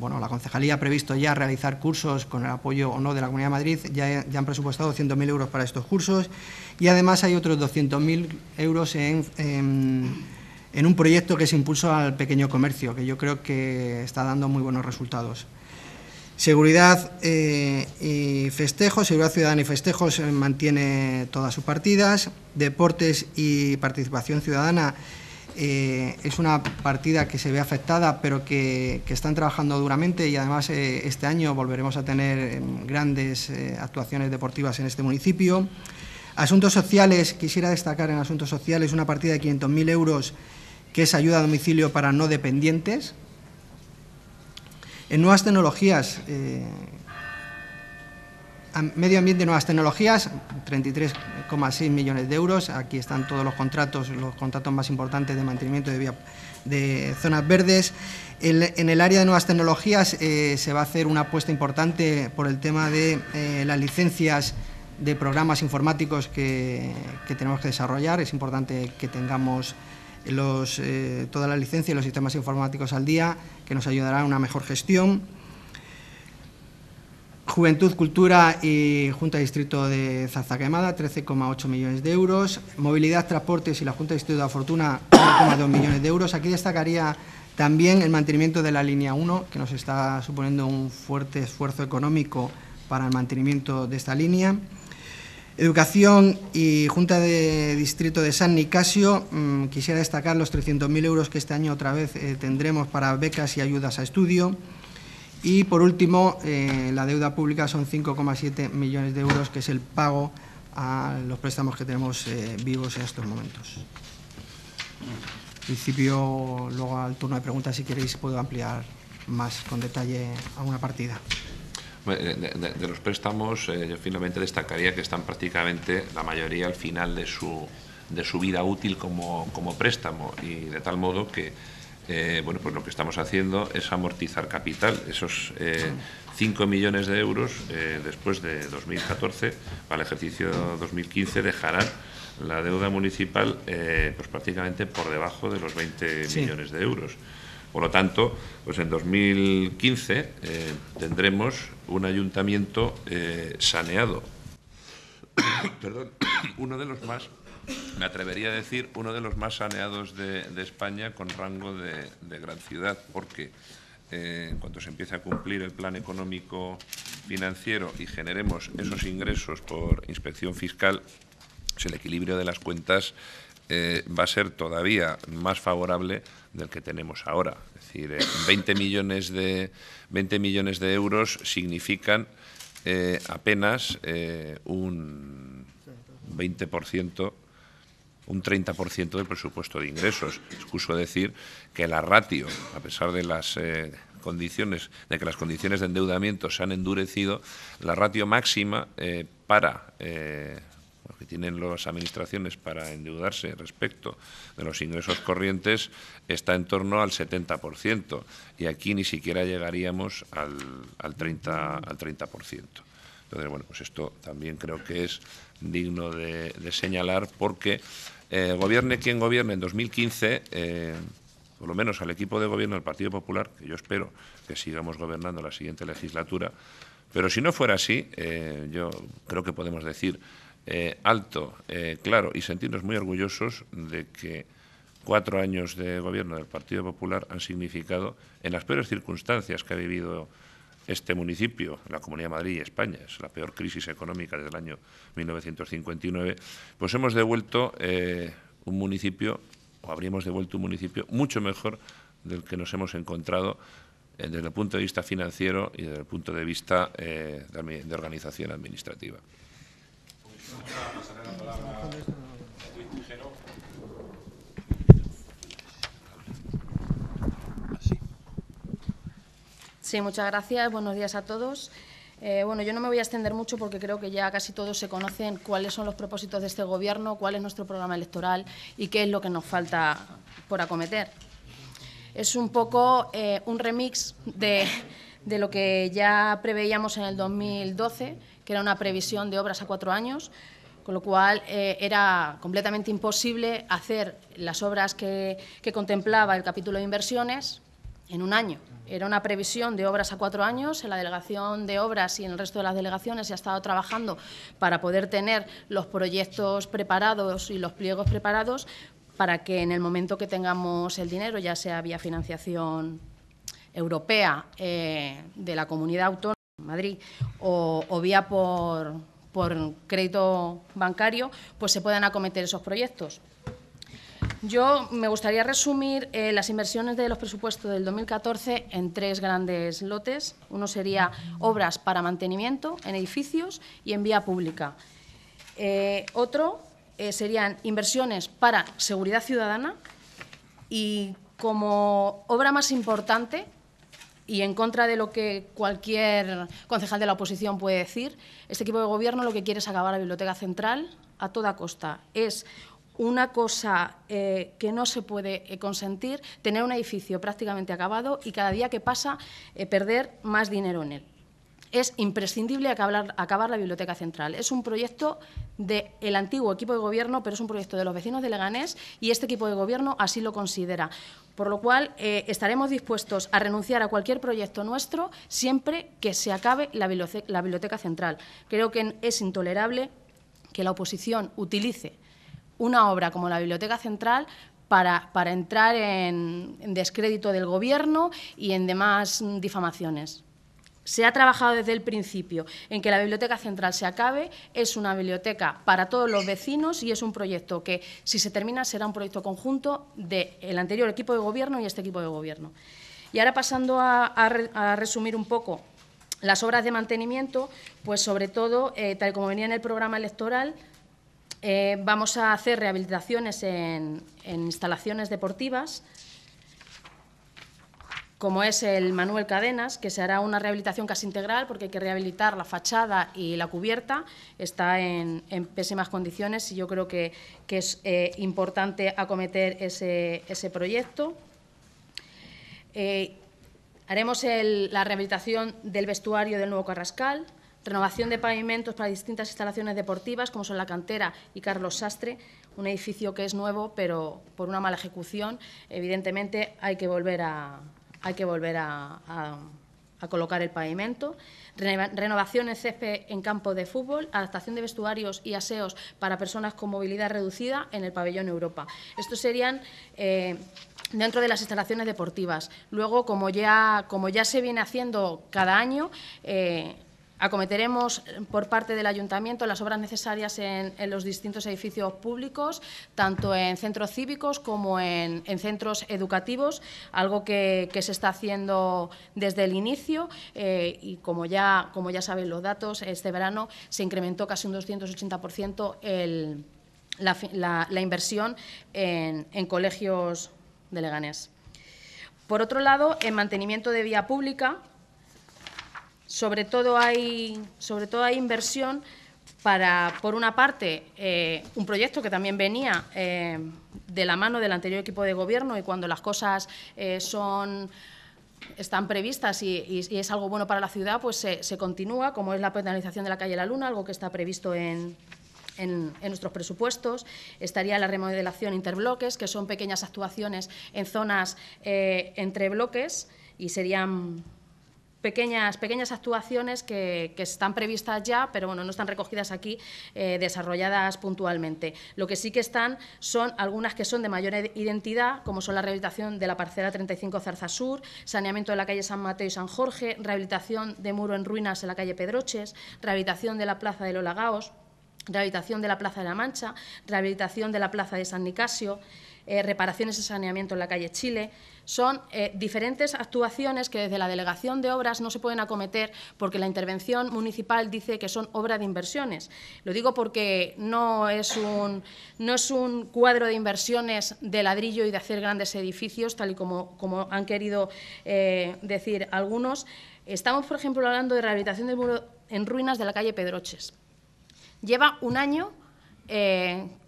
bueno, la concejalía ha previsto ya realizar cursos con el apoyo o no de la Comunidad de Madrid, ya, han presupuestado 200.000 euros para estos cursos y además hay otros 200.000 euros en, en un proyecto que se impulso al pequeño comercio, que yo creo que está dando muy buenos resultados. Seguridad eh, y festejos, seguridad ciudadana y festejos eh, mantiene todas sus partidas. Deportes y participación ciudadana eh, es una partida que se ve afectada, pero que están trabajando duramente y además este año volveremos a tener grandes actuaciones deportivas en este municipio. Asuntos sociales, quisiera destacar en asuntos sociales una partida de 500.000 euros que es ayuda a domicilio para no dependientes. En nuevas tecnologías, eh, medio ambiente, nuevas tecnologías, 33,6 millones de euros. Aquí están todos los contratos, los contratos más importantes de mantenimiento de, zonas verdes. en el área de nuevas tecnologías eh, se va a hacer una apuesta importante por el tema de eh, las licencias de programas informáticos que tenemos que desarrollar. Es importante que tengamos los, eh, toda la licencia y los sistemas informáticos al día, que nos ayudará a una mejor gestión. Juventud, Cultura y Junta de Distrito de Zarzaquemada, 13,8 millones de euros. Movilidad, Transportes y la Junta de Distrito de la Fortuna, 1,2 millones de euros. Aquí destacaría también el mantenimiento de la línea 1, que nos está suponiendo un fuerte esfuerzo económico para el mantenimiento de esta línea. Educación y Junta de Distrito de San Nicasio, mm, quisiera destacar los 300.000 euros que este año otra vez eh, tendremos para becas y ayudas a estudio. Y, por último, eh, la deuda pública son 5,7 millones de euros, que es el pago a los préstamos que tenemos eh, vivos en estos momentos. En principio, luego al turno de preguntas, si queréis, puedo ampliar más con detalle a una partida. De, los préstamos, eh, yo finalmente destacaría que están prácticamente la mayoría al final de su, de su vida útil como, como préstamo y de tal modo que eh, bueno, pues lo que estamos haciendo es amortizar capital. Esos 5 eh, millones de euros después de 2014, para el ejercicio 2015, dejarán la deuda municipal pues prácticamente por debajo de los 20 millones de euros. Por lo tanto, pues en 2015 eh, tendremos un ayuntamiento eh, saneado. Perdón, uno de los más, me atrevería a decir, uno de los más saneados de, España con rango de, gran ciudad, porque eh, cuando se empiece a cumplir el plan económico financiero y generemos esos ingresos por inspección fiscal, es pues el equilibrio de las cuentas eh, va a ser todavía más favorable del que tenemos ahora. Es decir, 20, eh, millones de, 20 millones de euros significan eh, apenas un 20%, un 30% del presupuesto de ingresos. Excuso decir que la ratio, a pesar de las condiciones, de que las condiciones de endeudamiento se han endurecido, la ratio máxima para tienen las administraciones para endeudarse respecto de los ingresos corrientes está en torno al 70% y aquí ni siquiera llegaríamos al, al 30%. Al 30%. Entonces, bueno, pues esto también creo que es digno de, señalar porque eh, gobierne quien gobierne en 2015, eh, por lo menos al equipo de gobierno del Partido Popular, que yo espero que sigamos gobernando la siguiente legislatura, pero si no fuera así, eh, yo creo que podemos decir eh, alto, eh, claro, y sentirnos muy orgullosos de que cuatro años de gobierno del Partido Popular han significado, en las peores circunstancias que ha vivido este municipio, la Comunidad de Madrid y España, es la peor crisis económica desde el año 1959, pues hemos devuelto eh, un municipio, o habríamos devuelto un municipio mucho mejor del que nos hemos encontrado desde el punto de vista financiero y desde el punto de vista de organización administrativa. Sí, muchas gracias. Buenos días a todos. Eh, bueno, yo no me voy a extender mucho porque creo que ya casi todos se conocen cuáles son los propósitos de este Gobierno, cuál es nuestro programa electoral y qué es lo que nos falta por acometer. Es un poco eh, un remix de, de lo que ya preveíamos en el 2012 que era una previsión de obras a cuatro años, con lo cual eh, era completamente imposible hacer las obras que, contemplaba el capítulo de inversiones en un año. Era una previsión de obras a cuatro años, en la delegación de obras y en el resto de las delegaciones se ha estado trabajando para poder tener los proyectos preparados y los pliegos preparados para que en el momento que tengamos el dinero, ya sea vía financiación europea eh, de la comunidad autónoma, Madrid o, vía por, crédito bancario, pues se puedan acometer esos proyectos. Yo me gustaría resumir eh, las inversiones de los presupuestos del 2014 en tres grandes lotes. Uno sería obras para mantenimiento en edificios y en vía pública. Eh, otro eh, serían inversiones para seguridad ciudadana y como obra más importante y en contra de lo que cualquier concejal de la oposición puede decir, este equipo de gobierno lo que quiere es acabar la Biblioteca Central a toda costa. Es una cosa eh, que no se puede eh, consentir, tener un edificio prácticamente acabado y cada día que pasa eh, perder más dinero en él es imprescindible acabar, la Biblioteca Central. Es un proyecto del antiguo equipo de gobierno, pero es un proyecto de los vecinos de Leganés y este equipo de gobierno así lo considera. Por lo cual, eh, estaremos dispuestos a renunciar a cualquier proyecto nuestro siempre que se acabe la biblioteca, Central. Creo que es intolerable que la oposición utilice una obra como la Biblioteca Central para, entrar en descrédito del Gobierno y en demás difamaciones se ha trabajado desde el principio en que la Biblioteca Central se acabe, es una biblioteca para todos los vecinos y es un proyecto que, si se termina, será un proyecto conjunto del anterior equipo de gobierno y este equipo de gobierno. Y ahora pasando a, resumir un poco las obras de mantenimiento, pues sobre todo, eh, tal como venía en el programa electoral, eh, vamos a hacer rehabilitaciones en instalaciones deportivas, como es el Manuel Cadenas, que se hará una rehabilitación casi integral porque hay que rehabilitar la fachada y la cubierta. Está en, pésimas condiciones y yo creo que, es eh, importante acometer ese, proyecto. Eh, haremos la rehabilitación del vestuario del nuevo Carrascal, renovación de pavimentos para distintas instalaciones deportivas, como son la cantera y Carlos Sastre, un edificio que es nuevo, pero por una mala ejecución, evidentemente hay que volver a, hay que volver a, colocar el pavimento, renovación en en campo de fútbol, adaptación de vestuarios y aseos para personas con movilidad reducida en el pabellón Europa. Estos serían eh, dentro de las instalaciones deportivas. Luego, como ya, se viene haciendo cada año, eh, Acometeremos eh, por parte del Ayuntamiento las obras necesarias en, los distintos edificios públicos, tanto en centros cívicos como en, centros educativos, algo que, se está haciendo desde el inicio eh, y como ya, como ya saben los datos, este verano se incrementó casi un 280% el, la, inversión en, en colegios de Leganés. Por otro lado, en mantenimiento de vía pública, sobre todo hay, sobre todo hay inversión para, por una parte, eh, un proyecto que también venía eh, de la mano del anterior equipo de gobierno y cuando las cosas eh, son están previstas y, es algo bueno para la ciudad, pues se, continúa, como es la penalización de la calle La Luna, algo que está previsto en, nuestros presupuestos, estaría la remodelación interbloques, que son pequeñas actuaciones en zonas entre bloques y serían pequeñas, pequeñas actuaciones que, están previstas ya, pero bueno, no están recogidas aquí, eh, desarrolladas puntualmente. Lo que sí que están son algunas que son de mayor identidad, como son la rehabilitación de la parcela 35 Zarza Sur, saneamiento de la calle San Mateo y San Jorge, rehabilitación de muro en ruinas en la calle Pedroches, rehabilitación de la plaza de lagaos rehabilitación de la Plaza de la Mancha, rehabilitación de la Plaza de San Nicasio, eh, reparaciones y saneamiento en la calle Chile. Son eh, diferentes actuaciones que desde la Delegación de Obras no se pueden acometer porque la intervención municipal dice que son obra de inversiones. Lo digo porque no es un, no es un cuadro de inversiones de ladrillo y de hacer grandes edificios, tal y como, como han querido eh, decir algunos. Estamos, por ejemplo, hablando de rehabilitación de muro en ruinas de la calle Pedroches. Lleva un año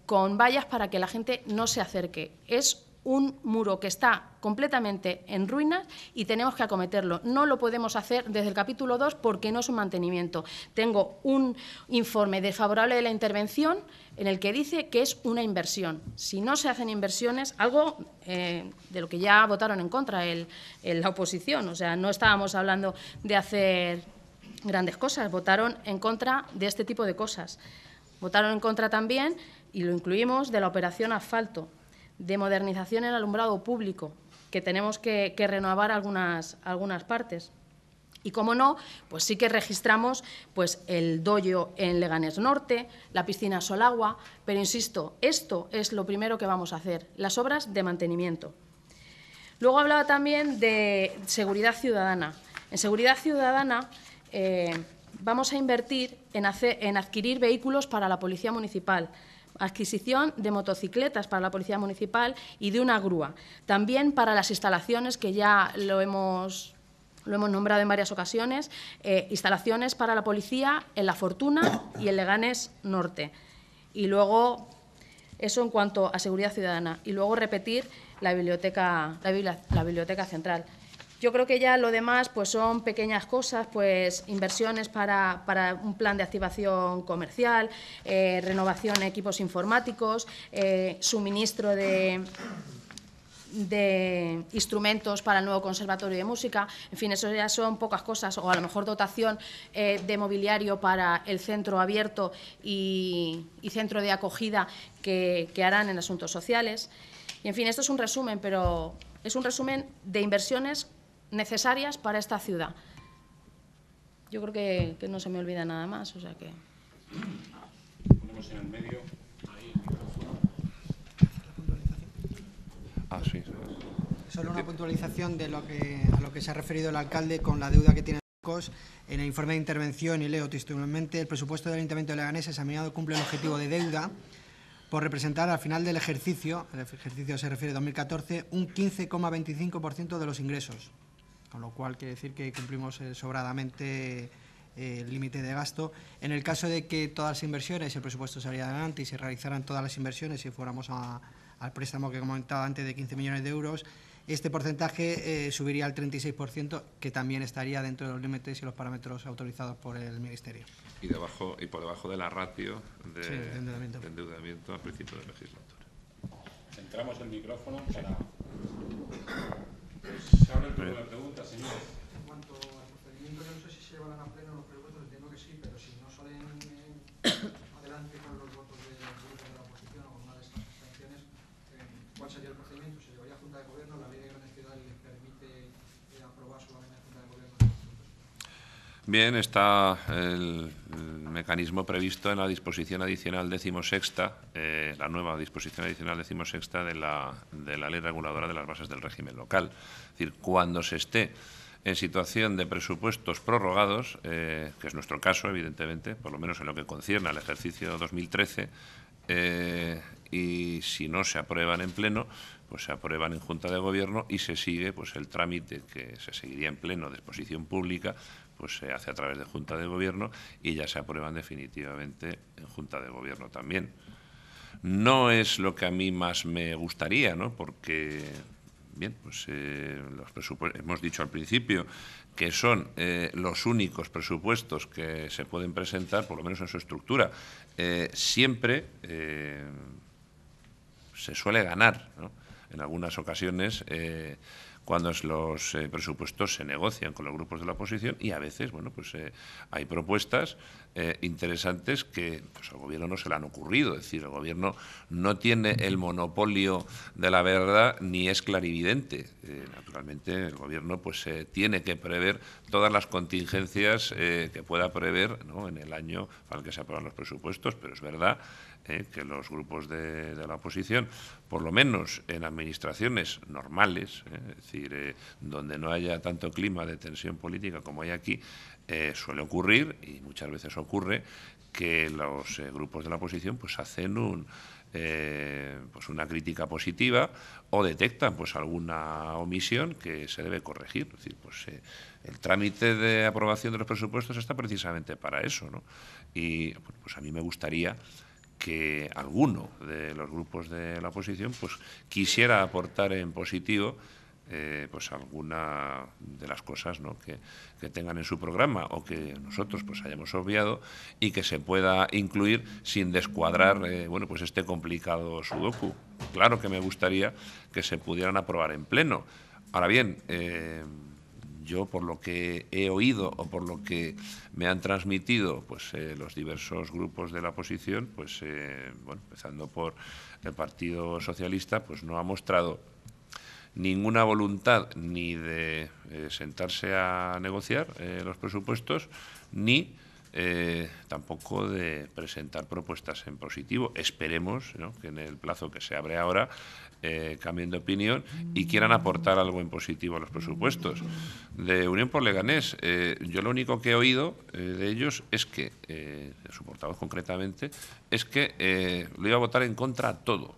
con vallas para que la gente no se acerque. Es un muro que está completamente en ruinas y tenemos que acometerlo. No lo podemos hacer desde el capítulo 2 porque no es un mantenimiento. Tengo un informe desfavorable de la intervención en el que dice que es una inversión. Si no se hacen inversiones, algo eh, de lo que ya votaron en contra ...en la oposición, o sea, no estábamos hablando de hacer grandes cosas, votaron en contra de este tipo de cosas. Votaron en contra también y lo incluimos de la operación asfalto, de modernización en alumbrado público, que tenemos que, renovar algunas, algunas partes. Y como no, pues sí que registramos pues, el doyo en Leganés Norte, la piscina Solagua, pero insisto, esto es lo primero que vamos a hacer, las obras de mantenimiento. Luego hablaba también de seguridad ciudadana. En seguridad ciudadana eh, vamos a invertir en, en adquirir vehículos para la Policía Municipal, adquisición de motocicletas para la Policía Municipal y de una grúa. También para las instalaciones que ya lo hemos nombrado en varias ocasiones, eh, instalaciones para la policía en La Fortuna y en Leganes Norte. Y luego, eso en cuanto a seguridad ciudadana. Y luego repetir la biblioteca, la biblioteca central. Yo creo que ya lo demás pues son pequeñas cosas, pues inversiones para, un plan de activación comercial, eh, renovación de equipos informáticos, eh, suministro de, de instrumentos para el nuevo conservatorio de música, en fin, eso ya son pocas cosas, o a lo mejor dotación eh, de mobiliario para el centro abierto y, centro de acogida que, que, harán en asuntos sociales. Y en fin, esto es un resumen, pero es un resumen de inversiones necesarias para esta ciudad. Yo creo que, no se me olvida nada más, o sea que... Ah, Solo una puntualización de lo que, a lo que se ha referido el alcalde con la deuda que tiene en el informe de intervención, y leo textualmente, el presupuesto del Ayuntamiento de Leganés examinado cumple el objetivo de deuda por representar al final del ejercicio, el ejercicio se refiere a 2014, un 15,25% de los ingresos con lo cual quiere decir que cumplimos eh, sobradamente eh, el límite de gasto. En el caso de que todas las inversiones, el presupuesto saliera adelante y se realizaran todas las inversiones si fuéramos al préstamo que comentaba antes de 15 millones de euros, este porcentaje eh, subiría al 36%, que también estaría dentro de los límites y los parámetros autorizados por el Ministerio. Y, y por debajo de la ratio de, endeudamiento. al principio de legislatura. Entramos el micrófono se abre el de preguntas, señores. En cuanto al procedimiento, no sé si se llevan a pleno los preguntos, entiendo que sí, pero si no salen eh, adelante con los votos de la oposición o con una de estas abstenciones, eh, ¿cuál sería el procedimiento? ¿Se llevaría a Junta de Gobierno? ¿La ley de gran necesidad le permite eh, aprobar solamente a Junta de Gobierno? Bien, está el mecanismo previsto en la disposición adicional decimosexta, sexta... Eh, la nueva disposición adicional decimosexta de la, de la Ley Reguladora de las Bases del Régimen Local. Es decir, cuando se esté en situación de presupuestos prorrogados, eh, que es nuestro caso, evidentemente, por lo menos en lo que concierne al ejercicio 2013, eh, y si no se aprueban en pleno, pues se aprueban en Junta de Gobierno y se sigue pues el trámite que se seguiría en pleno de exposición pública pues se hace a través de Junta de Gobierno y ya se aprueban definitivamente en Junta de Gobierno también. No es lo que a mí más me gustaría, ¿no? Porque, bien, pues eh, los hemos dicho al principio que son eh, los únicos presupuestos que se pueden presentar, por lo menos en su estructura. Eh, siempre se suele ganar, ¿no? En algunas ocasiones cuando los eh, presupuestos se negocian con los grupos de la oposición y a veces, bueno, pues eh, hay propuestas eh, interesantes que pues, al gobierno no se le han ocurrido. Es decir, el gobierno no tiene el monopolio de la verdad ni es clarividente. Eh, naturalmente, el gobierno pues eh, tiene que prever todas las contingencias que pueda prever en el año al que se aprueban los presupuestos, pero es verdad que los grupos de, la oposición, por lo menos en administraciones normales, es decir, donde no haya tanto clima de tensión política como hay aquí, eh, suele ocurrir, y muchas veces ocurre, que los eh, grupos de la oposición pues hacen un, eh, pues, una crítica positiva o detectan pues alguna omisión que se debe corregir. Es decir, pues el trámite de aprobación de los presupuestos está precisamente para eso, Y pues a mí me gustaría que alguno de los grupos de la oposición pues quisiera aportar en positivo eh, pues alguna de las cosas que, tengan en su programa o que nosotros pues hayamos obviado y que se pueda incluir sin descuadrar eh, bueno pues este complicado sudoku claro que me gustaría que se pudieran aprobar en pleno ahora bien eh, yo por lo que he oído o por lo que me han transmitido pues los diversos grupos de la oposición pues bueno empezando por el Partido Socialista pues no ha mostrado ninguna voluntad ni de eh, sentarse a negociar eh, los presupuestos, ni eh, tampoco de presentar propuestas en positivo. Esperemos que en el plazo que se abre ahora eh, cambien de opinión y quieran aportar algo en positivo a los presupuestos. De Unión por Leganés, yo lo único que he oído de ellos es que, de su portavoz concretamente, es que lo iba a votar en contra todo,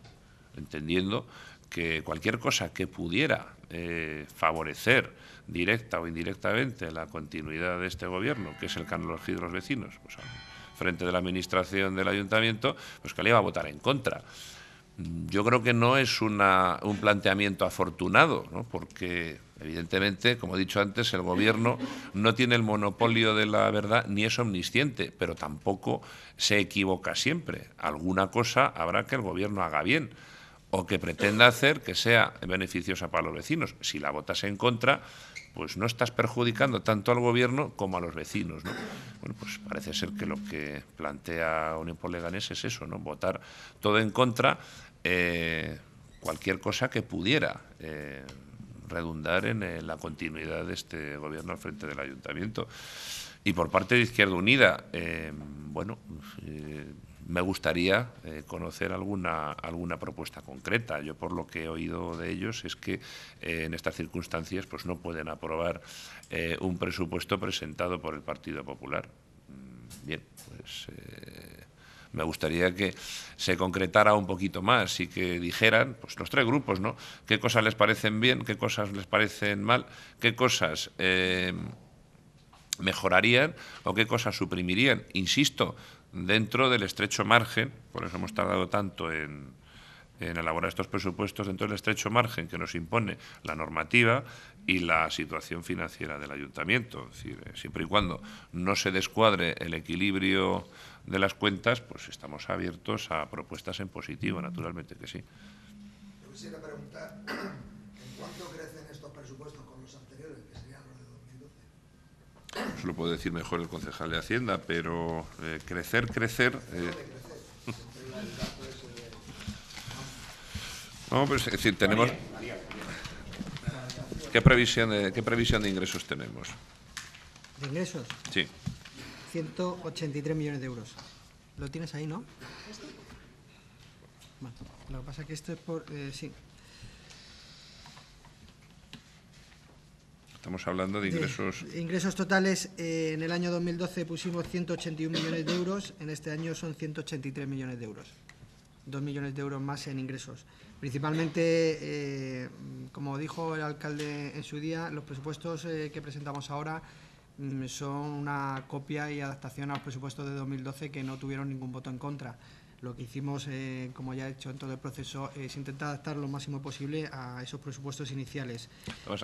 entendiendo que cualquier cosa que pudiera eh, favorecer directa o indirectamente la continuidad de este gobierno, que es el canal de los vecinos, pues, frente de la administración del ayuntamiento, pues que le iba a votar en contra. Yo creo que no es un planteamiento afortunado, porque evidentemente, como he dicho antes, el gobierno no tiene el monopolio de la verdad ni es omnisciente, pero tampoco se equivoca siempre. Alguna cosa habrá que el gobierno haga bien o que pretenda hacer que sea beneficiosa para los vecinos. Si la votas en contra, pues no estás perjudicando tanto al gobierno como a los vecinos. Bueno, pues parece ser que lo que plantea Unión por es eso, ¿no? Votar todo en contra, eh, cualquier cosa que pudiera eh, redundar en eh, la continuidad de este gobierno al frente del ayuntamiento. Y por parte de Izquierda Unida, bueno me gustaría eh, conocer alguna, alguna propuesta concreta. Yo por lo que he oído de ellos es que eh, en estas circunstancias pues no pueden aprobar eh, un presupuesto presentado por el Partido Popular. Mm, bien, pues me gustaría que se concretara un poquito más y que dijeran, pues los tres grupos, ¿no? ¿Qué cosas les parecen bien? ¿Qué cosas les parecen mal? ¿Qué cosas mejorarían o qué cosas suprimirían? Insisto, dentro del estrecho margen, por eso hemos tardado tanto en, elaborar estos presupuestos dentro del estrecho margen que nos impone la normativa y la situación financiera del ayuntamiento. Es decir, eh, siempre y cuando no se descuadre el equilibrio de las cuentas, pues estamos abiertos a propuestas en positivo, naturalmente que sí. ¿en se pues lo puede decir mejor el concejal de Hacienda, pero eh, crecer, crecer... Eh. No, pero es decir, tenemos... ¿Qué previsión, de, ¿Qué previsión de ingresos tenemos? ¿De ingresos? Sí. 183 millones de euros. Lo tienes ahí, ¿no? Lo que pasa es que esto es por... Eh, sí, Estamos hablando de ingresos... ingresos totales eh, en el año 2012 pusimos 181 millones de euros, en este año son 183 millones de euros. Dos millones de euros más en ingresos. Principalmente, eh, como dijo el alcalde en su día, los presupuestos eh, que presentamos ahora mm, son una copia y adaptación a los presupuestos de 2012 que no tuvieron ningún voto en contra. Lo que hicimos, eh, como ya he hecho en todo el proceso, es intentar adaptar lo máximo posible a esos presupuestos iniciales.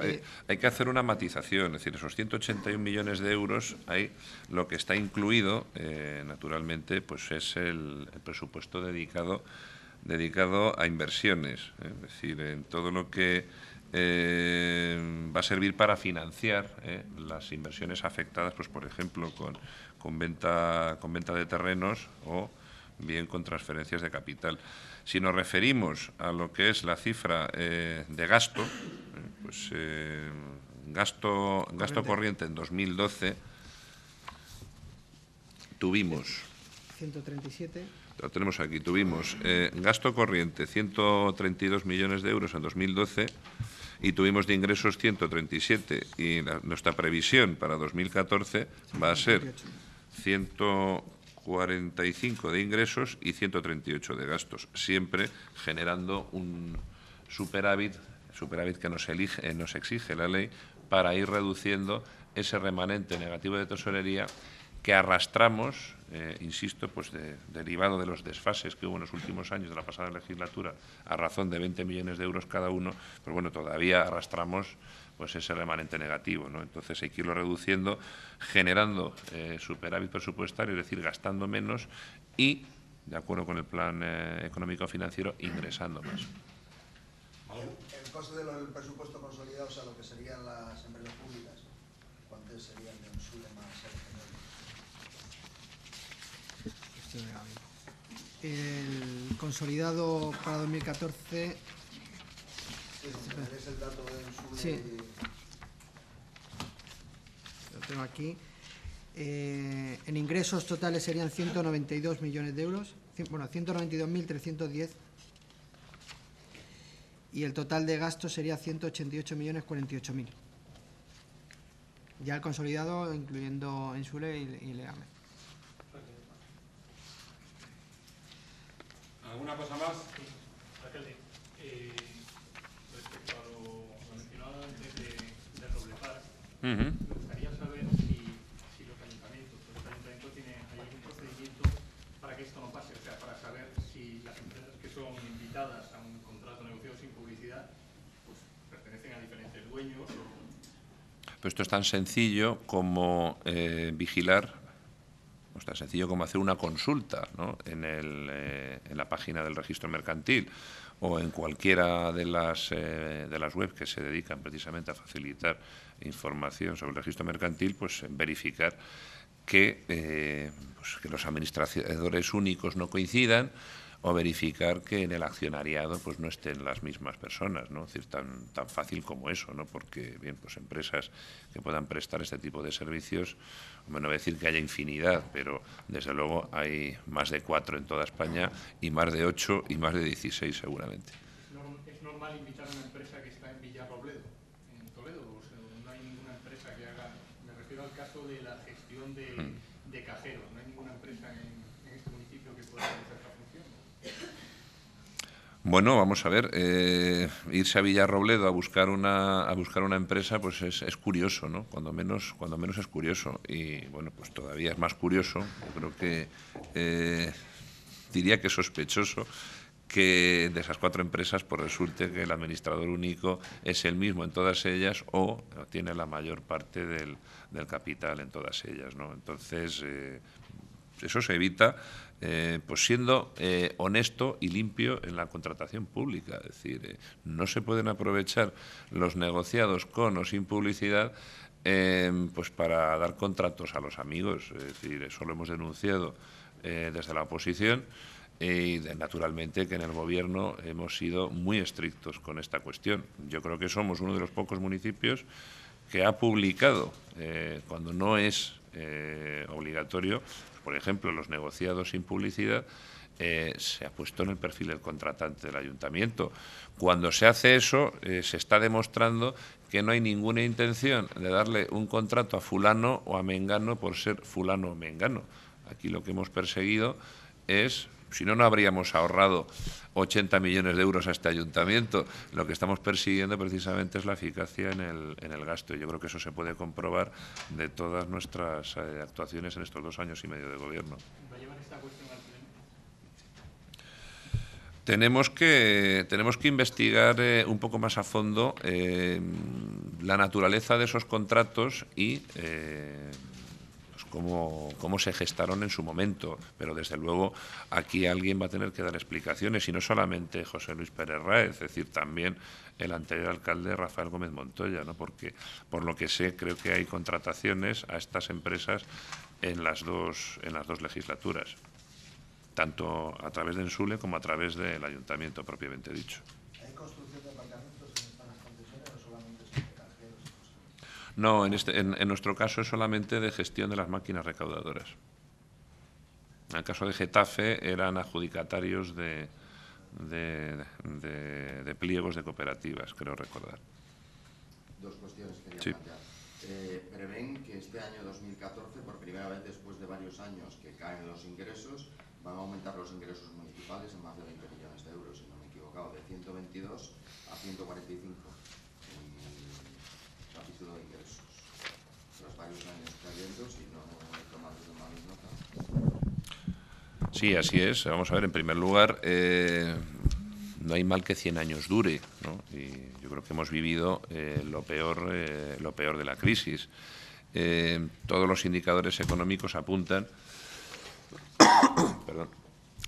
Eh, hay, que hacer una matización, es decir, esos 181 millones de euros, hay, lo que está incluido, eh, naturalmente, pues es el, presupuesto dedicado dedicado a inversiones, es decir, en todo lo que va a servir para financiar las inversiones afectadas, pues por ejemplo, con, venta, con venta de terrenos o bien con transferencias de capital. Si nos referimos a lo que es la cifra eh, de gasto, eh, pues eh, gasto, gasto corriente en 2012 tuvimos... 137. Lo tenemos aquí. Tuvimos gasto corriente 132 millones de euros en 2012 y tuvimos de ingresos 137 y nuestra previsión para 2014 va a ser 100, 45 de ingresos y 138 de gastos, siempre generando un superávit, superávit que nos, eh, exige la ley para ir reduciendo ese remanente negativo de tesorería que arrastramos, eh, insisto, pues derivado de los desfases que hubo en los últimos años de la pasada legislatura, a razón de 20 millones de euros cada uno, pues bueno, todavía arrastramos pues ese remanente negativo. ¿no? Entonces hay que irlo reduciendo, generando eh, superávit presupuestario, es decir, gastando menos y, de acuerdo con el plan eh, económico-financiero, ingresando más. El, coste del presupuesto consolidado, o sea, lo que serían las empresas públicas, ¿cuánto serían de un SULE más el, el consolidado para 2014 es el dato sí. Lo tengo aquí. Eh, en ingresos totales serían 192 millones de euros, bueno, 192.310 y el total de gastos sería 188 millones mil. Ya el consolidado, incluyendo su y, y Leame. ¿Alguna cosa más? Me gustaría saber si, los ayuntamientos, tienen, algún procedimiento para que esto no pase, o sea, para saber si las empresas que son invitadas a un contrato negociado sin publicidad pues, pertenecen a diferentes dueños. O... Pues esto es tan sencillo como eh, vigilar pues tan sencillo como hacer una consulta eh, en, la página del registro mercantil o en cualquiera de las, eh, de las webs que se dedican precisamente a facilitar información sobre el registro mercantil, pues verificar que, eh, pues, que los administradores únicos no coincidan, o verificar que en el accionariado pues no estén las mismas personas, ¿no? Es decir, tan, tan fácil como eso, ¿no? Porque, bien, pues empresas que puedan prestar este tipo de servicios, bueno, voy a decir que haya infinidad, pero desde luego hay más de cuatro en toda España y más de ocho y más de dieciséis seguramente. Bueno, vamos a ver, eh, irse a Villarrobledo a buscar una, a buscar una empresa pues es, es, curioso, ¿no? Cuando menos, cuando menos es curioso. Y bueno, pues todavía es más curioso, yo creo que eh, diría que sospechoso que de esas cuatro empresas por pues resulte que el administrador único es el mismo en todas ellas o tiene la mayor parte del, del capital en todas ellas. ¿no? Entonces, eh, eso se evita eh, pues siendo eh, honesto y limpio en la contratación pública. Es decir, eh, no se pueden aprovechar los negociados con o sin publicidad em, pues para dar contratos a los amigos. Es decir, eso lo hemos denunciado desde la oposición. Y naturalmente que en el Gobierno hemos sido muy estrictos con esta cuestión. Yo creo que somos uno de los pocos municipios que ha publicado, cuando no es obligatorio, por ejemplo, los negociados sin publicidad, eh, se ha puesto en el perfil del contratante del ayuntamiento. Cuando se hace eso, eh, se está demostrando que no hay ninguna intención de darle un contrato a fulano o a mengano por ser fulano o mengano. Aquí lo que hemos perseguido es si no, no habríamos ahorrado 80 millones de euros a este ayuntamiento. Lo que estamos persiguiendo precisamente es la eficacia en el, en el gasto. Yo creo que eso se puede comprobar de todas nuestras eh, actuaciones en estos dos años y medio de gobierno. tenemos que, tenemos que investigar eh, un poco más a fondo eh, la naturaleza de esos contratos y pues, cómo, se gestaron en su momento. Pero desde luego aquí alguien va a tener que dar explicaciones y no solamente José Luis Pérez Raez, es decir, también el anterior alcalde Rafael Gómez Montoya, ¿no? porque por lo que sé creo que hay contrataciones a estas empresas en las dos, en las dos legislaturas, tanto a través de Ensule como a través del ayuntamiento propiamente dicho. No, en, este, en, nuestro caso es solamente de gestión de las máquinas recaudadoras. En el caso de Getafe eran adjudicatarios de, de, de, pliegos de cooperativas, creo recordar. Dos cuestiones quería sí. plantear. Eh, prevén que este año 2014, por primera vez después de varios años que caen los ingresos, van a aumentar los ingresos municipales en más de 20 millones de euros, si no me he equivocado, de 122 a 145 Sí, así es. Vamos a ver, en primer lugar, eh, no hay mal que 100 años dure. ¿no? Y yo creo que hemos vivido eh, lo, peor, eh, lo peor de la crisis. todos los indicadores económicos apuntan perdón,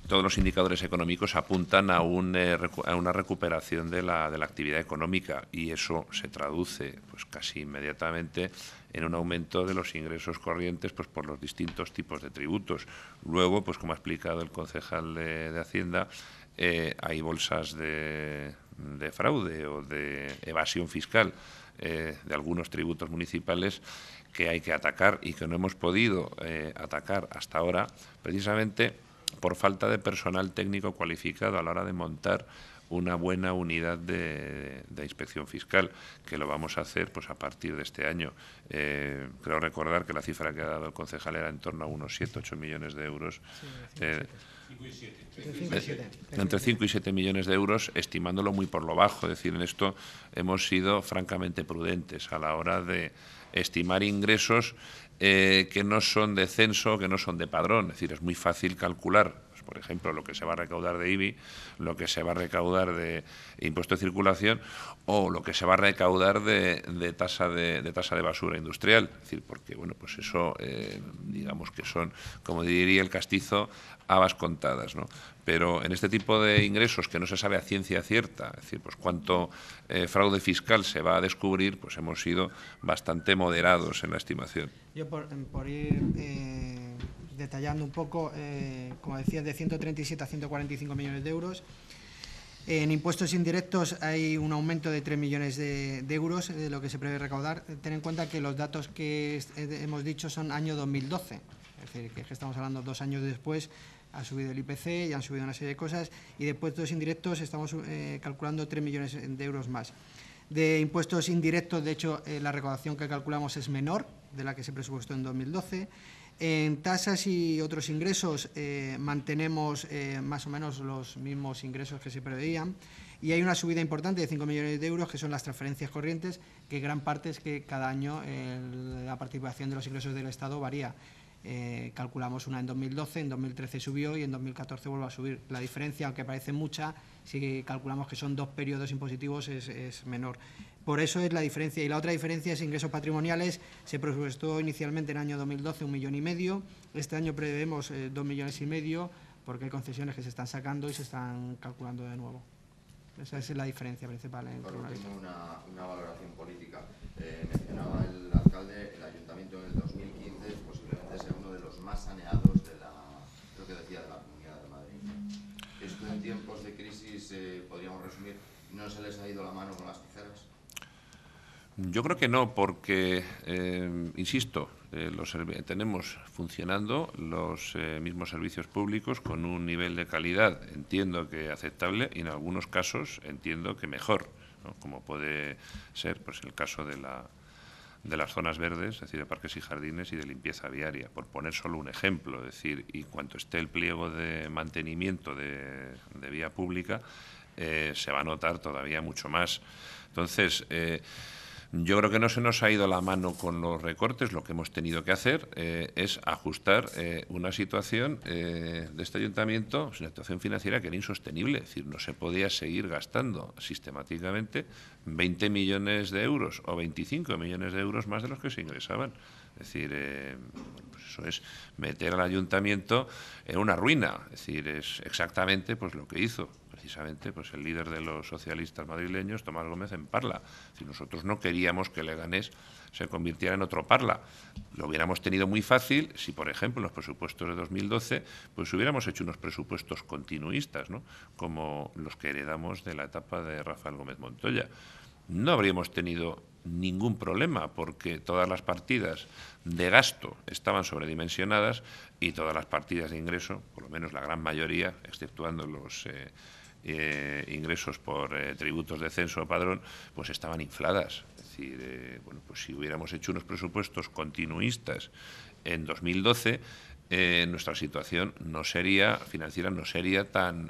todos los indicadores económicos apuntan eh, a, una recuperación de la, de la, actividad económica y eso se traduce pues, casi inmediatamente en un aumento de los ingresos corrientes pues, por los distintos tipos de tributos. Luego, pues como ha explicado el concejal de, Hacienda, eh, hay bolsas de, fraude o de evasión fiscal. Eh, de algunos tributos municipales que hay que atacar y que no hemos podido atacar hasta ahora, precisamente por falta de personal técnico cualificado a la hora de montar una buena unidad de, inspección fiscal, que lo vamos a hacer pues a partir de este año. Eh, creo recordar que la cifra que ha dado el concejal era en torno a unos 7, 8 millones de euros. entre 5 y 7 millones de euros, estimándolo muy por lo bajo. Es decir, en esto hemos sido francamente prudentes a la hora de, estimar ingresos eh, que no son de censo, que no son de padrón. Es decir, es muy fácil calcular por ejemplo, lo que se va a recaudar de IBI, lo que se va a recaudar de impuesto de circulación o lo que se va a recaudar de, tasa, de, tasa de basura industrial. Es decir, porque, bueno, pues eso, eh, digamos que son, como diría el castizo, habas contadas, Pero en este tipo de ingresos que no se sabe a ciencia cierta, es decir, pues cuánto eh, fraude fiscal se va a descubrir, pues hemos sido bastante moderados en la estimación. Yo por, eh, detallando un poco, eh, como decía, de 137 a 145 millones de euros. En impuestos indirectos hay un aumento de 3 millones de, euros de eh, lo que se prevé recaudar. Ten en cuenta que los datos que eh, hemos dicho son año 2012, es decir, que estamos hablando dos años después ha subido el IPC y han subido una serie de cosas y de impuestos indirectos estamos calculando 3 millones de euros más. De impuestos indirectos, de hecho, la recaudación que calculamos es menor de la que se presupuestó en 2012. En tasas y otros ingresos eh, mantenemos eh, más o menos los mismos ingresos que se preveían y hay una subida importante de 5 millones de euros que son las transferencias corrientes, que gran parte es que cada año eh, la participación de los ingresos del Estado varía. calculamos una en 2012, en 2013 subió y en 2014 vuelve a subir. La diferencia, aunque parece mucha, si calculamos que son dos periodos impositivos es menor. Por eso es la diferencia. Y la otra diferencia es ingresos patrimoniales. Se presupuestó inicialmente en el año 2012 un millón y medio. Este año prevemos eh, dos millones y medio porque hay concesiones que se están sacando y se están calculando de nuevo. Esa es la diferencia principal. En una, una valoración política. Eh, mencionaba el alcalde, el ayuntamiento en el 2015 posiblemente sea uno de los más saneados de la, Comunidad de Madrid. Esto en tiempos de crisis, eh, podríamos resumir, no se les ha ido la mano con las tijeras. Yo creo que no, porque, eh, insisto, eh, tenemos funcionando los eh, mismos servicios públicos con un nivel de calidad, entiendo que aceptable, y en algunos casos entiendo que mejor, como puede ser pues, el caso de, la, de las zonas verdes, es decir, de parques y jardines y de limpieza viaria, por poner solo un ejemplo, es decir, y cuanto esté el pliego de mantenimiento de, de vía pública, se va a notar todavía mucho más. Entonces, yo creo que no se nos ha ido la mano con los recortes, lo que hemos tenido que hacer eh, es ajustar eh, una situación eh, de este ayuntamiento, una situación financiera que era insostenible, es decir, no se podía seguir gastando sistemáticamente 20 millones de euros o 25 millones de euros más de los que se ingresaban. Es decir, pues eso es meter al ayuntamiento en una ruina. Es decir, es exactamente pues lo que hizo precisamente pues, el líder de los socialistas madrileños, Tomás Gómez, en Parla. Si nosotros no queríamos que Leganés se convirtiera en otro Parla, lo hubiéramos tenido muy fácil si, por ejemplo, en los presupuestos de 2012, pues hubiéramos hecho unos presupuestos continuistas, ¿no? como los que heredamos de la etapa de Rafael Gómez Montoya. No habríamos tenido ningún problema porque todas las partidas de gasto estaban sobredimensionadas y todas las partidas de ingreso, por lo menos la gran mayoría, exceptuando los, eh, eh, ingresos por eh, tributos de censo o padrón, pues estaban infladas. Es decir, eh, bueno, pues si hubiéramos hecho unos presupuestos continuistas en 2012, nuestra situación no sería financiera no sería tan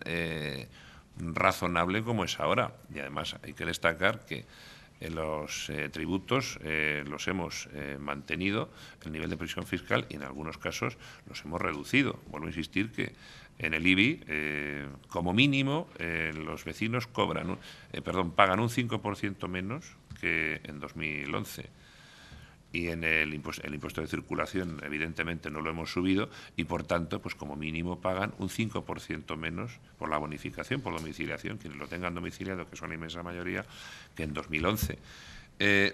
razonable como es ahora. Y además hay que destacar que en los tributos los hemos mantenido el nivel de presión fiscal y en algunos casos los hemos reducido. Vuelvo a insistir que en el IBI, eh, como mínimo, eh, los vecinos cobran, eh, perdón, pagan un 5% menos que en 2011. Y en el impuesto, de circulación, evidentemente, no lo hemos subido y, por tanto, pues como mínimo pagan un 5% menos por la bonificación, por domiciliación, quienes lo tengan domiciliado, que son la inmensa mayoría, que en 2011.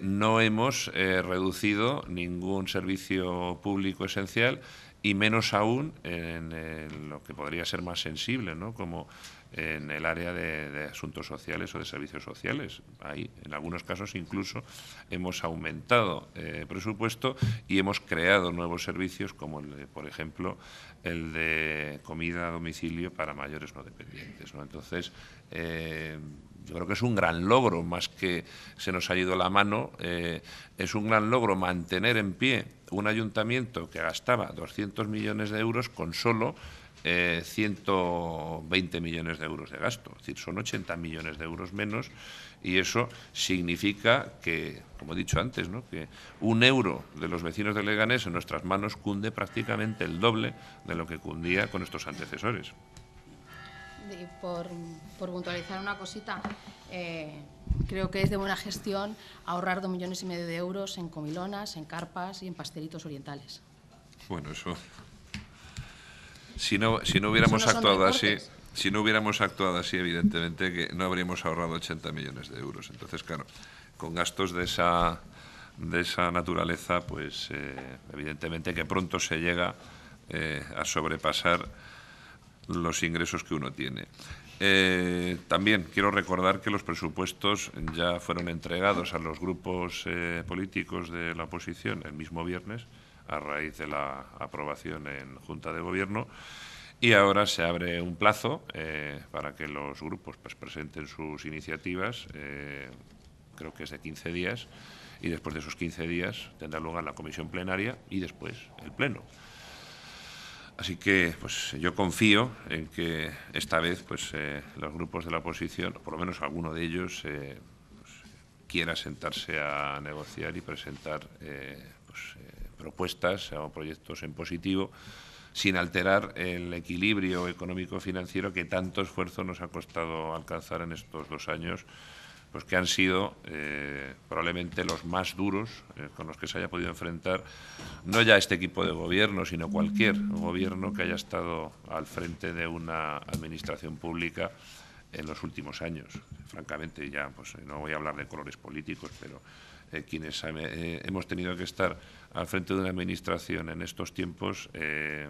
no hemos reducido ningún servicio público esencial y menos aún en, lo que podría ser más sensible, ¿no? como en el área de, asuntos sociales o de servicios sociales. Ahí, en algunos casos, incluso hemos aumentado eh, presupuesto y hemos creado nuevos servicios, como por ejemplo el de comida a domicilio para mayores no dependientes. ¿no? Entonces, eh, yo creo que es un gran logro, más que se nos ha ido la mano, eh, es un gran logro mantener en pie un ayuntamiento que gastaba 200 millones de euros con solo 120 eh, millones de euros de gasto. Es decir, son 80 millones de euros menos y eso significa que, como he dicho antes, que un euro de los vecinos de Leganés en nuestras manos cunde prácticamente el doble de lo que cundía con nuestros antecesores. por, puntualizar una cosita, eh, creo que es de buena gestión ahorrar dos millones y medio de euros en comilonas, en carpas y en pastelitos orientales. Bueno, eso. Si no, si no hubiéramos actuado así, si no hubiéramos actuado así, evidentemente que no habríamos ahorrado 80 millones de euros. Entonces, claro, con gastos de esa, de esa naturaleza, pues eh, evidentemente que pronto se llega eh, a sobrepasar los ingresos que uno tiene. Eh, también quiero recordar que los presupuestos ya fueron entregados a los grupos políticos de la oposición el mismo viernes, a raíz de la aprobación en Junta de Gobierno. Y ahora se abre un plazo eh, para que los grupos pues, presenten sus iniciativas, eh, creo que es de 15 días, y después de esos 15 días tendrá lugar la comisión plenaria y después el pleno. Así que pues, yo confío en que esta vez pues, eh, los grupos de la oposición, por lo menos alguno de ellos, pues, quiera sentarse a negociar y presentar pues, propuestas o proyectos en positivo sin alterar el equilibrio económico-financiero que tanto esfuerzo nos ha costado alcanzar en estos dos años, pues que han sido eh, probablemente los más duros eh, con los que se haya podido enfrentar no ya este equipo de gobierno, sino cualquier gobierno que haya estado al frente de una administración pública en los últimos años. Francamente, ya pues, no voy a hablar de colores políticos, pero eh, quienes hemos tenido que estar al frente de una administración en estos tiempos, eh,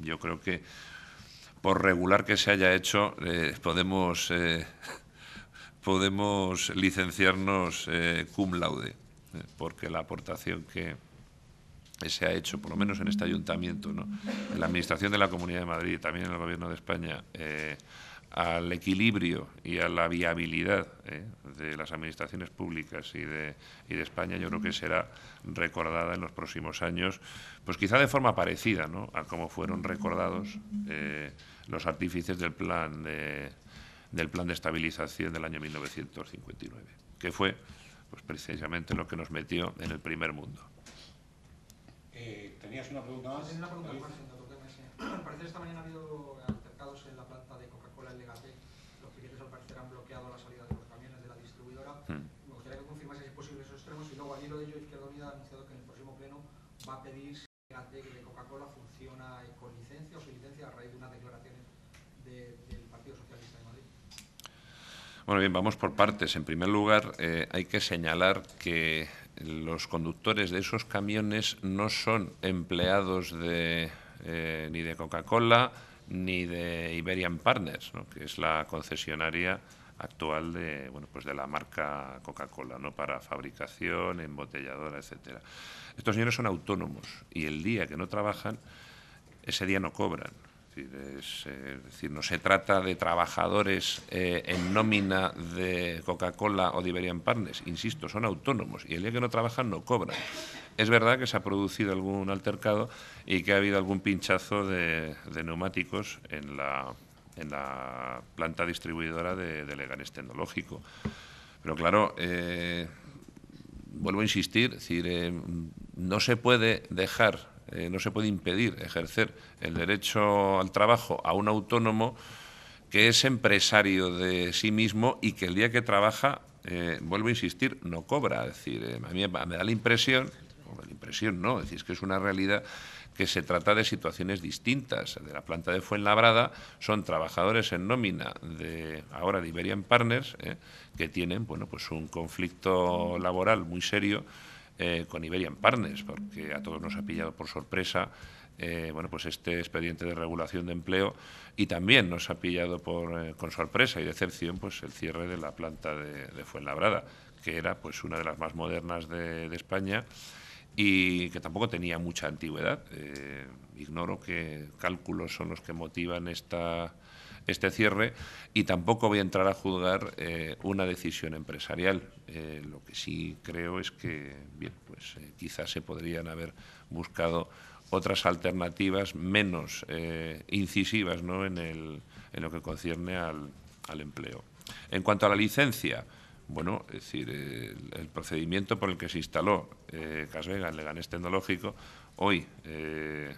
yo creo que por regular que se haya hecho, eh, podemos, eh, podemos licenciarnos cum laude, porque la aportación que se ha hecho, por lo menos en este ayuntamiento, ¿no? en la Administración de la Comunidad de Madrid, y también en el Gobierno de España, al equilibrio y a la viabilidad ¿eh? de las administraciones públicas y de, de España, yo creo que será recordada en los próximos años, pues quizá de forma parecida ¿no? a cómo fueron recordados eh, los artífices del plan de, del plan de estabilización del año 1959, que fue pues, precisamente lo que nos metió en el primer mundo. Eh, ¿Tenías una pregunta más? Una pregunta, parece que esta mañana ha habido Bueno, bien, vamos por partes. En primer lugar, eh, hay que señalar que los conductores de esos camiones no son empleados de, eh, ni de Coca-Cola ni de Iberian Partners, que es la concesionaria actual de bueno pues de la marca Coca-Cola, ¿no? Para fabricación, embotelladora, etcétera. Estos señores son autónomos y el día que no trabajan, ese día no cobran. Eh, es, decir, no se trata de trabajadores eh, en nómina de Coca-Cola o de Iberian Partners. Insisto, son autónomos y el día que no trabajan no cobran. Es verdad que se ha producido algún altercado y que ha habido algún pinchazo de, neumáticos en la, en la planta distribuidora de, de Leganés Tecnológico. Pero claro, eh, vuelvo a insistir, es decir, no se puede dejar eh, no se puede impedir ejercer el derecho al trabajo a un autónomo que es empresario de sí mismo y que el día que trabaja, eh, vuelvo a insistir, no cobra. decir, eh, a mí me da la impresión, o la impresión no, es que es una realidad que se trata de situaciones distintas. De la planta de Fuenlabrada son trabajadores en nómina de ahora de Partners, que tienen bueno, pues un conflicto laboral muy serio eh, con Iberian Partners, porque a todos nos ha pillado por sorpresa eh, bueno, pues este expediente de regulación de empleo y también nos ha pillado por, eh, con sorpresa y decepción pues el cierre de la planta de, Fuenlabrada, que era pues una de las más modernas de, de España y que tampoco tenía mucha antigüedad. ignoro qué cálculos son los que motivan esta este cierre y tampoco voy a entrar a juzgar eh, una decisión empresarial. Eh, lo que sí creo es que, bien, pues eh, quizás se podrían haber buscado otras alternativas menos incisivas en, lo que concierne al, empleo. En cuanto a la licencia, bueno, es decir, el, procedimiento por el que se instaló eh, Casvega, el Leganés Tecnológico, hoy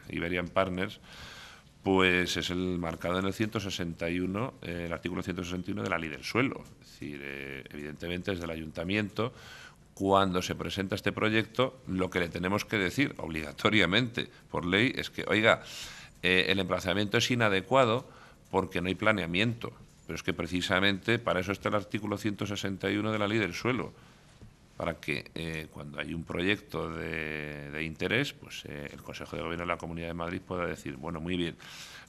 Iberian Partners, pues es el marcado en el 161, eh, el artículo 161 de la ley del suelo. Es decir, eh, evidentemente desde el ayuntamiento, cuando se presenta este proyecto, lo que le tenemos que decir obligatoriamente por ley es que, oiga, eh, el emplazamiento es inadecuado porque no hay planeamiento. Pero es que precisamente para eso está el artículo 161 de la ley del suelo para que eh, cuando hay un proyecto de, interés, pues eh, el Consejo de Gobierno de la Comunidad de Madrid pueda decir, bueno, muy bien,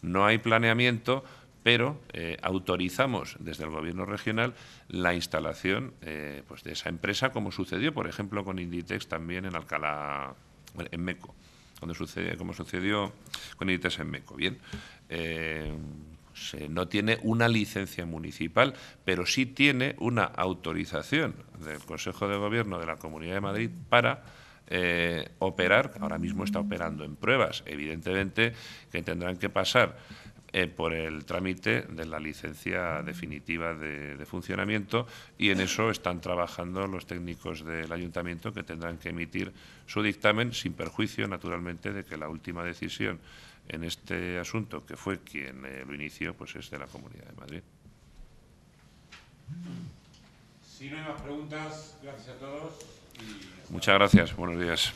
no hay planeamiento, pero eh, autorizamos desde el Gobierno regional la instalación pues de esa empresa, como sucedió, por ejemplo, con Inditex también en Alcalá, en Meco, donde sucede, como sucedió con Inditex en Meco. Bien, no tiene una licencia municipal, pero sí tiene una autorización del Consejo de Gobierno de la Comunidad de Madrid para eh, operar, ahora mismo está operando en pruebas, evidentemente que tendrán que pasar eh, por el trámite de la licencia definitiva de, funcionamiento y en eso están trabajando los técnicos del ayuntamiento que tendrán que emitir su dictamen sin perjuicio, naturalmente, de que la última decisión en este asunto, que fue quien eh, lo inició, pues es de la Comunidad de Madrid. Si no hay más preguntas, gracias a todos. Muchas gracias. Buenos días.